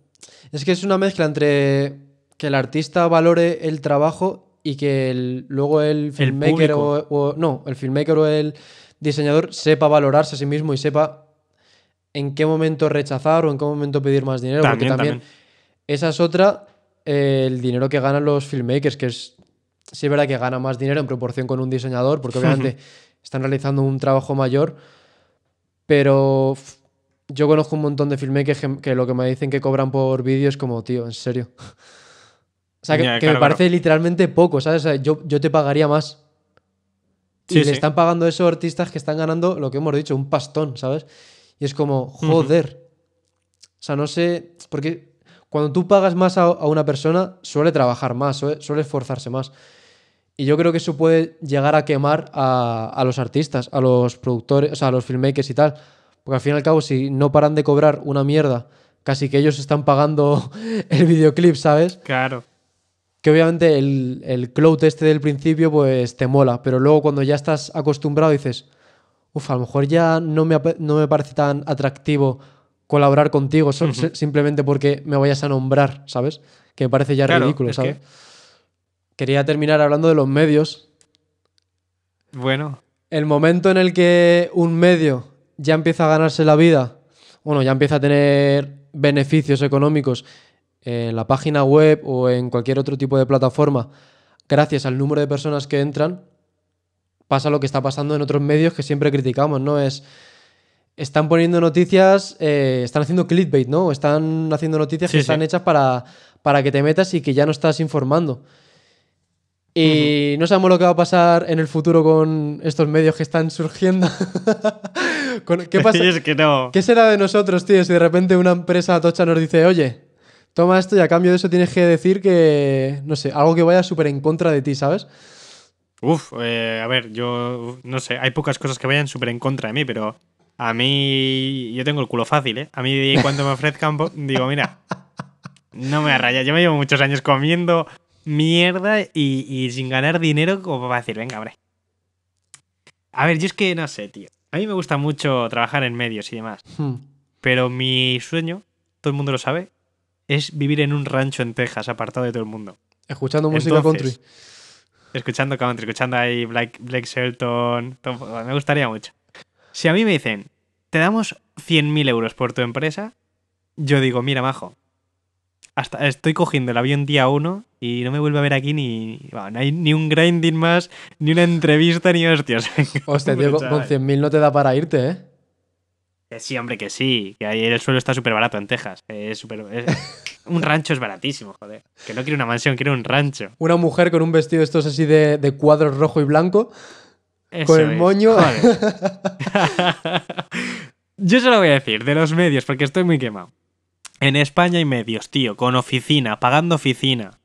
es que es una mezcla entre que el artista valore el trabajo y que luego el filmmaker o, no, el filmmaker o el diseñador sepa valorarse a sí mismo y sepa en qué momento rechazar o en qué momento pedir más dinero, porque también, esa es otra eh, el dinero que ganan los filmmakers, que es sí es verdad que gana más dinero en proporción con un diseñador, porque obviamente están realizando un trabajo mayor pero yo conozco un montón de filmmakers que, lo que me dicen que cobran por vídeo es como, tío, en serio. o sea, que, me parece literalmente poco, ¿sabes? yo, te pagaría más. si y le están pagando esos artistas que están ganando, lo que hemos dicho, un pastón, ¿sabes? Y es como, joder. O sea, no sé, porque cuando tú pagas más a, una persona, suele trabajar más, suele, suele esforzarse más. Y yo creo que eso puede llegar a quemar a, los artistas, a los productores, o sea, a los filmmakers y tal. Porque al fin y al cabo, si no paran de cobrar una mierda, casi que ellos están pagando el videoclip, ¿sabes? Claro. Que obviamente el, el cloud este del principio, pues te mola, pero luego cuando ya estás acostumbrado dices, uff, a lo mejor ya no me, no me parece tan atractivo colaborar contigo simplemente porque me vayas a nombrar, ¿sabes? Que me parece ya ridículo, ¿sabes? Quería terminar hablando de los medios. Bueno. El momento en el que un medio ya empieza a ganarse la vida, bueno, ya empieza a tener beneficios económicos en la página web o en cualquier otro tipo de plataforma, gracias al número de personas que entran, pasa lo que está pasando en otros medios que siempre criticamos, ¿no? Es. Están poniendo noticias, eh, están haciendo clickbait, ¿no? Están haciendo noticias que están hechas para, para que te metas y que ya no estás informando. Y no sabemos lo que va a pasar en el futuro con estos medios que están surgiendo. ¿Qué pasa? que ¿Qué será de nosotros, tío, si de repente una empresa tocha nos dice, oye, toma esto y a cambio de eso tienes que decir que, no sé, algo que vaya súper en contra de ti, ¿sabes? Uf, eh, a ver, yo no sé, hay pocas cosas que vayan súper en contra de mí, pero a mí yo tengo el culo fácil, ¿eh? A mí cuando me ofrezcan, pues, digo, mira, no me arraya, yo me llevo muchos años comiendo, mierda y, sin ganar dinero como para decir, venga, hombre. A ver, yo es que no sé, tío. A mí me gusta mucho trabajar en medios y demás. Hmm. Pero mi sueño, todo el mundo lo sabe, es vivir en un rancho en Texas, apartado de todo el mundo. Escuchando música country. Escuchando country, escuchando ahí Black Shelton. me gustaría mucho. Si a mí me dicen, te damos 100.000 euros por tu empresa, yo digo, mira, majo, estoy cogiendo el avión día uno y no me vuelvo a ver aquí ni. no hay ni un grinding más, ni una entrevista, ni hostias. Hostia, tío, con, 100.000 no te da para irte, ¿eh? ¿eh? sí, hombre, que sí. Que ahí el suelo está súper barato en Texas. Eh, un rancho es baratísimo, joder. Que no quiere una mansión, quiere un rancho. Una mujer con un vestido estos así de, cuadros rojo y blanco. con el moño. Yo se lo voy a decir, de los medios, porque estoy muy quemado. En España hay medios, tío, con oficina, pagando oficina,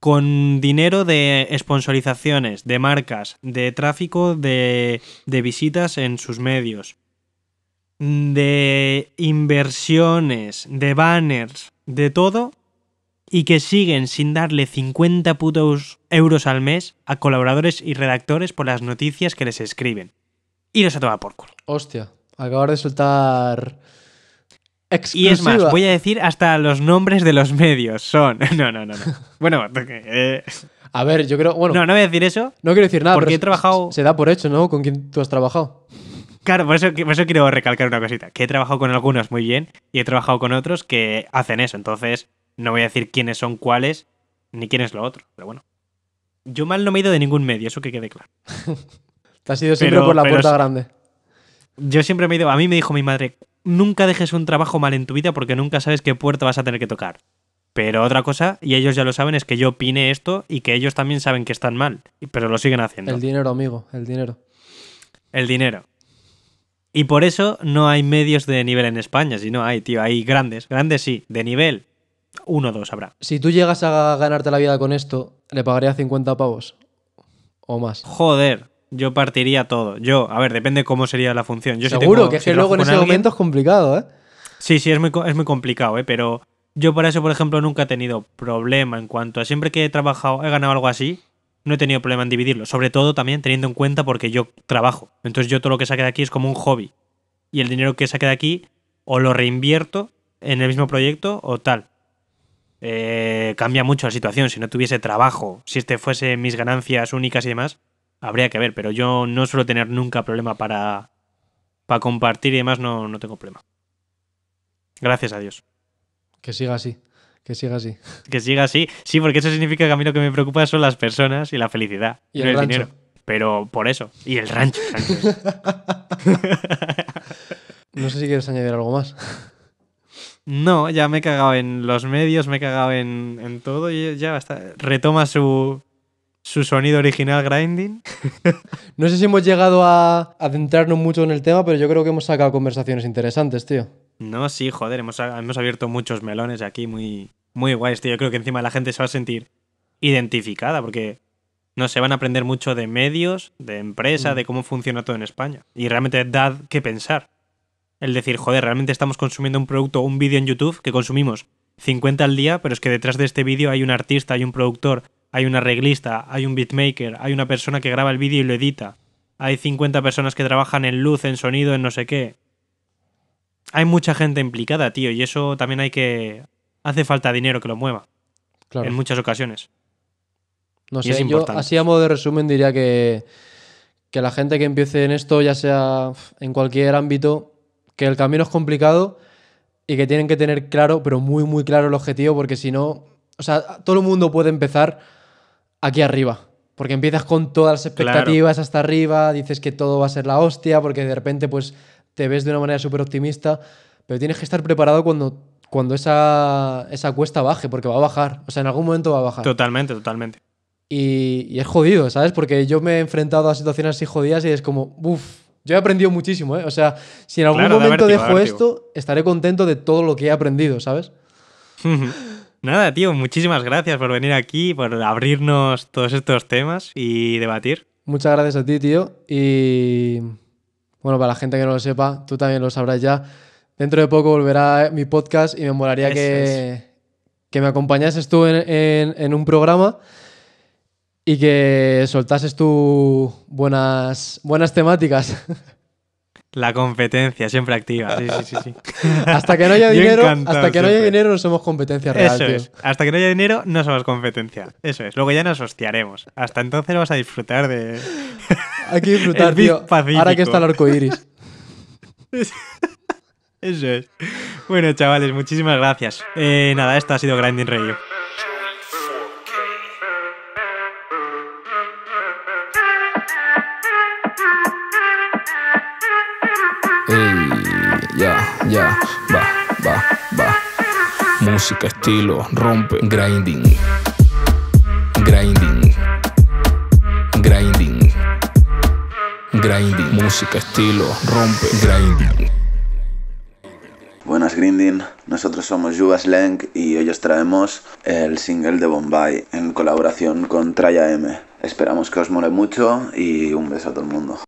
con dinero de sponsorizaciones, de marcas, de tráfico, de, de visitas en sus medios, de inversiones, de banners, de todo, y que siguen sin darle 50 putos euros al mes a colaboradores y redactores por las noticias que les escriben. Y los a tomar por culo. Hostia, acabar de soltar y es más, voy a decir hasta los nombres de los medios. Son. No, no, no. bueno, eh, a ver, yo creo. no, no voy a decir eso. No quiero decir nada, porque he trabajado. Se da por hecho, ¿no? Con quién tú has trabajado. Claro, por eso, quiero recalcar una cosita. Que he trabajado con algunos muy bien y he trabajado con otros que hacen eso. Entonces, no voy a decir quiénes son cuáles ni quién es lo otro. Pero bueno. Yo mal no me he ido de ningún medio, eso que quede claro. Te has ido siempre por la puerta grande. Yo siempre me he ido. A mí me dijo mi madre, nunca dejes un trabajo mal en tu vida porque nunca sabes qué puerta vas a tener que tocar. Pero otra cosa, y ellos ya lo saben, es que yo opine esto y que ellos también saben que están mal, pero lo siguen haciendo. El dinero, amigo, el dinero. El dinero. Y por eso no hay medios de nivel en España, si no hay, tío, hay grandes, grandes sí, de nivel, uno o dos habrá. Si tú llegas a ganarte la vida con esto, le pagaría 50 pavos o más. Joder, yo partiría todo. Yo, a ver, depende cómo sería la función. Yo Seguro, que luego en ese momento es complicado, ¿eh? Sí, sí, es muy, es muy complicado, ¿eh? Pero yo para eso, por ejemplo, nunca he tenido problema en cuanto a siempre que he trabajado, he ganado algo así, no he tenido problema en dividirlo. Sobre todo también teniendo en cuenta porque yo trabajo. Entonces yo todo lo que saque de aquí es como un hobby. Y el dinero que saque de aquí o lo reinvierto en el mismo proyecto o tal. Eh, cambia mucho la situación. Si no tuviese trabajo, si este fuese mis ganancias únicas y demás, habría que ver, pero yo no suelo tener nunca problema para, compartir y demás, no, no tengo problema. Gracias a Dios. Que siga así. Que siga así. Que siga así. Sí, porque eso significa que a mí lo que me preocupa son las personas y la felicidad. Y el, dinero. Pero por eso. Y el rancho. no sé si quieres añadir algo más. No, ya me he cagado en los medios, me he cagado en, en todo y ya está. Retoma su, su sonido original grinding. no sé si hemos llegado a adentrarnos mucho en el tema, pero yo creo que hemos sacado conversaciones interesantes, tío. No, sí, joder, hemos, hemos abierto muchos melones aquí muy, muy guays, tío. Yo creo que encima la gente se va a sentir identificada porque no se van a aprender mucho de medios, de empresa, mm. de cómo funciona todo en España. Y realmente da que pensar. El decir, joder, realmente estamos consumiendo un producto, un vídeo en YouTube que consumimos 50 al día, pero es que detrás de este vídeo hay un artista, hay un productor, hay un arreglista, hay un beatmaker, hay una persona que graba el vídeo y lo edita, hay 50 personas que trabajan en luz, en sonido, en no sé qué. Hay mucha gente implicada, tío, y eso también hay que... Hace falta dinero que lo mueva. En muchas ocasiones. No sé, yo así a modo de resumen diría que, que la gente que empiece en esto, ya sea en cualquier ámbito, que el camino es complicado y que tienen que tener claro, pero muy, muy claro el objetivo, porque si no, o sea, todo el mundo puede empezar, aquí arriba. Porque empiezas con todas las expectativas hasta arriba, dices que todo va a ser la hostia, porque de repente pues te ves de una manera súper optimista, pero tienes que estar preparado cuando, cuando esa, cuesta baje, porque va a bajar, o sea, en algún momento va a bajar. Totalmente, totalmente. Y, es jodido, ¿sabes? Porque yo me he enfrentado a situaciones así jodidas y es como, uff, yo he aprendido muchísimo, ¿eh? O sea, si en algún momento dejo esto, estaré contento de todo lo que he aprendido, ¿sabes? Nada, tío, muchísimas gracias por venir aquí, por abrirnos todos estos temas y debatir. Muchas gracias a ti, tío. Y bueno, para la gente que no lo sepa, tú también lo sabrás ya. Dentro de poco volverá mi podcast y me molaría que, que, me acompañases tú en, en, un programa y que soltases tú buenas, buenas temáticas. La competencia, siempre activa. Sí, sí, sí, hasta que no haya dinero, hasta que no dinero somos competencia real, Eso Hasta que no haya dinero no somos competencia. Eso es. Luego ya nos hostiaremos. Hasta entonces vas a disfrutar de. Hay que disfrutar, tío. Ahora que está el arco iris. Eso es. Bueno, chavales, muchísimas gracias. Eh, nada, esto ha sido Grinding Radio. Ey, ya, ya, va, va, va. Música, estilo, rompe, grinding. Grinding. Grinding. Grinding. Música, estilo, rompe, grinding. Buenas Grinding, nosotros somos Yugas Slank y hoy os traemos el single de Bombay en colaboración con Traya M. Esperamos que os mole mucho y un beso a todo el mundo.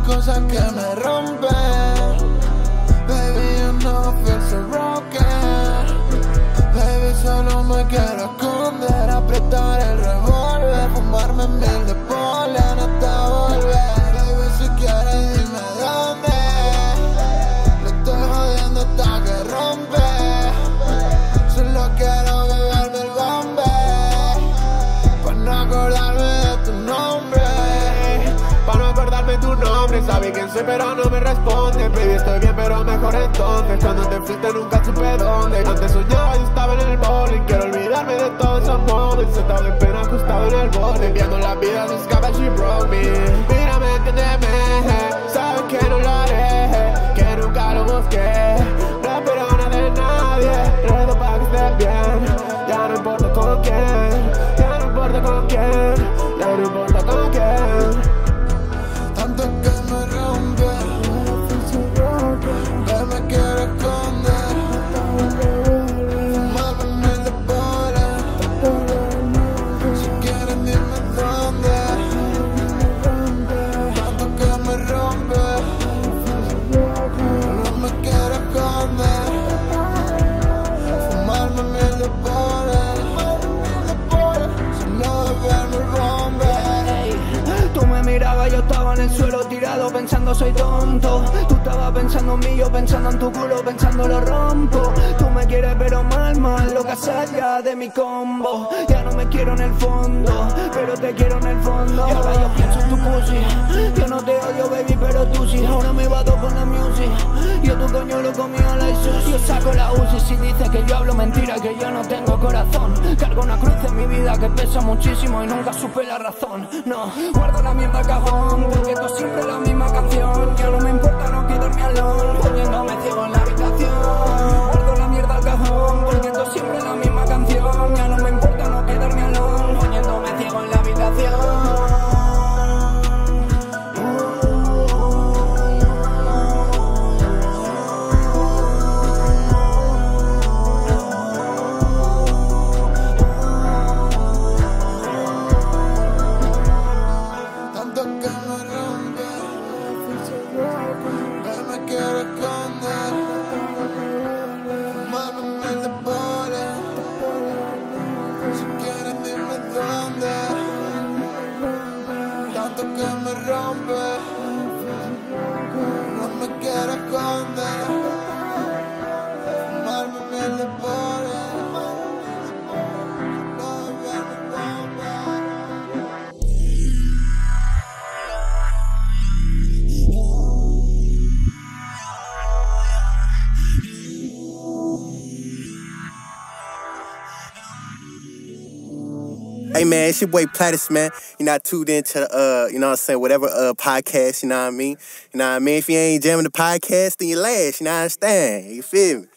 cosa cosas que me rompen. pero no me responde Baby, estoy bien, pero mejor entonces Cuando te fuiste nunca supe dónde te soñaba y estaba en el Y Quiero olvidarme de todo ese amor Se estaba en pena ajustado en el borde Enviando la vida a sus she broke me Mírame, entiéndeme Sabes que no lo haré Que nunca lo busqué soy tonto Tú estabas pensando en mí, yo pensando en tu culo, pensando lo rompo Tú me quieres pero más salga de mi combo. Ya no me quiero en el fondo, pero te quiero en el fondo. Y ahora yo pienso en tu pussy. Yo no te odio, baby, pero tú sí. Ahora me vado con la music. Yo tu coño lo comí a la Isus. Yo saco la UCI si dices que yo hablo mentira, que yo no tengo corazón. Cargo una cruz en mi vida que pesa muchísimo y nunca supe la razón. No, guardo la mierda cajón, porque tú siempre la misma canción. Ya no me importa, no quiero mi no me ciego en la habitación. man. It's your boy Platis, man. You're not tuned into the, uh, you know what I'm saying, whatever uh podcast, you know what I mean? You know what I mean? If you ain't jamming the podcast, then you last. you know what I'm saying? You feel me?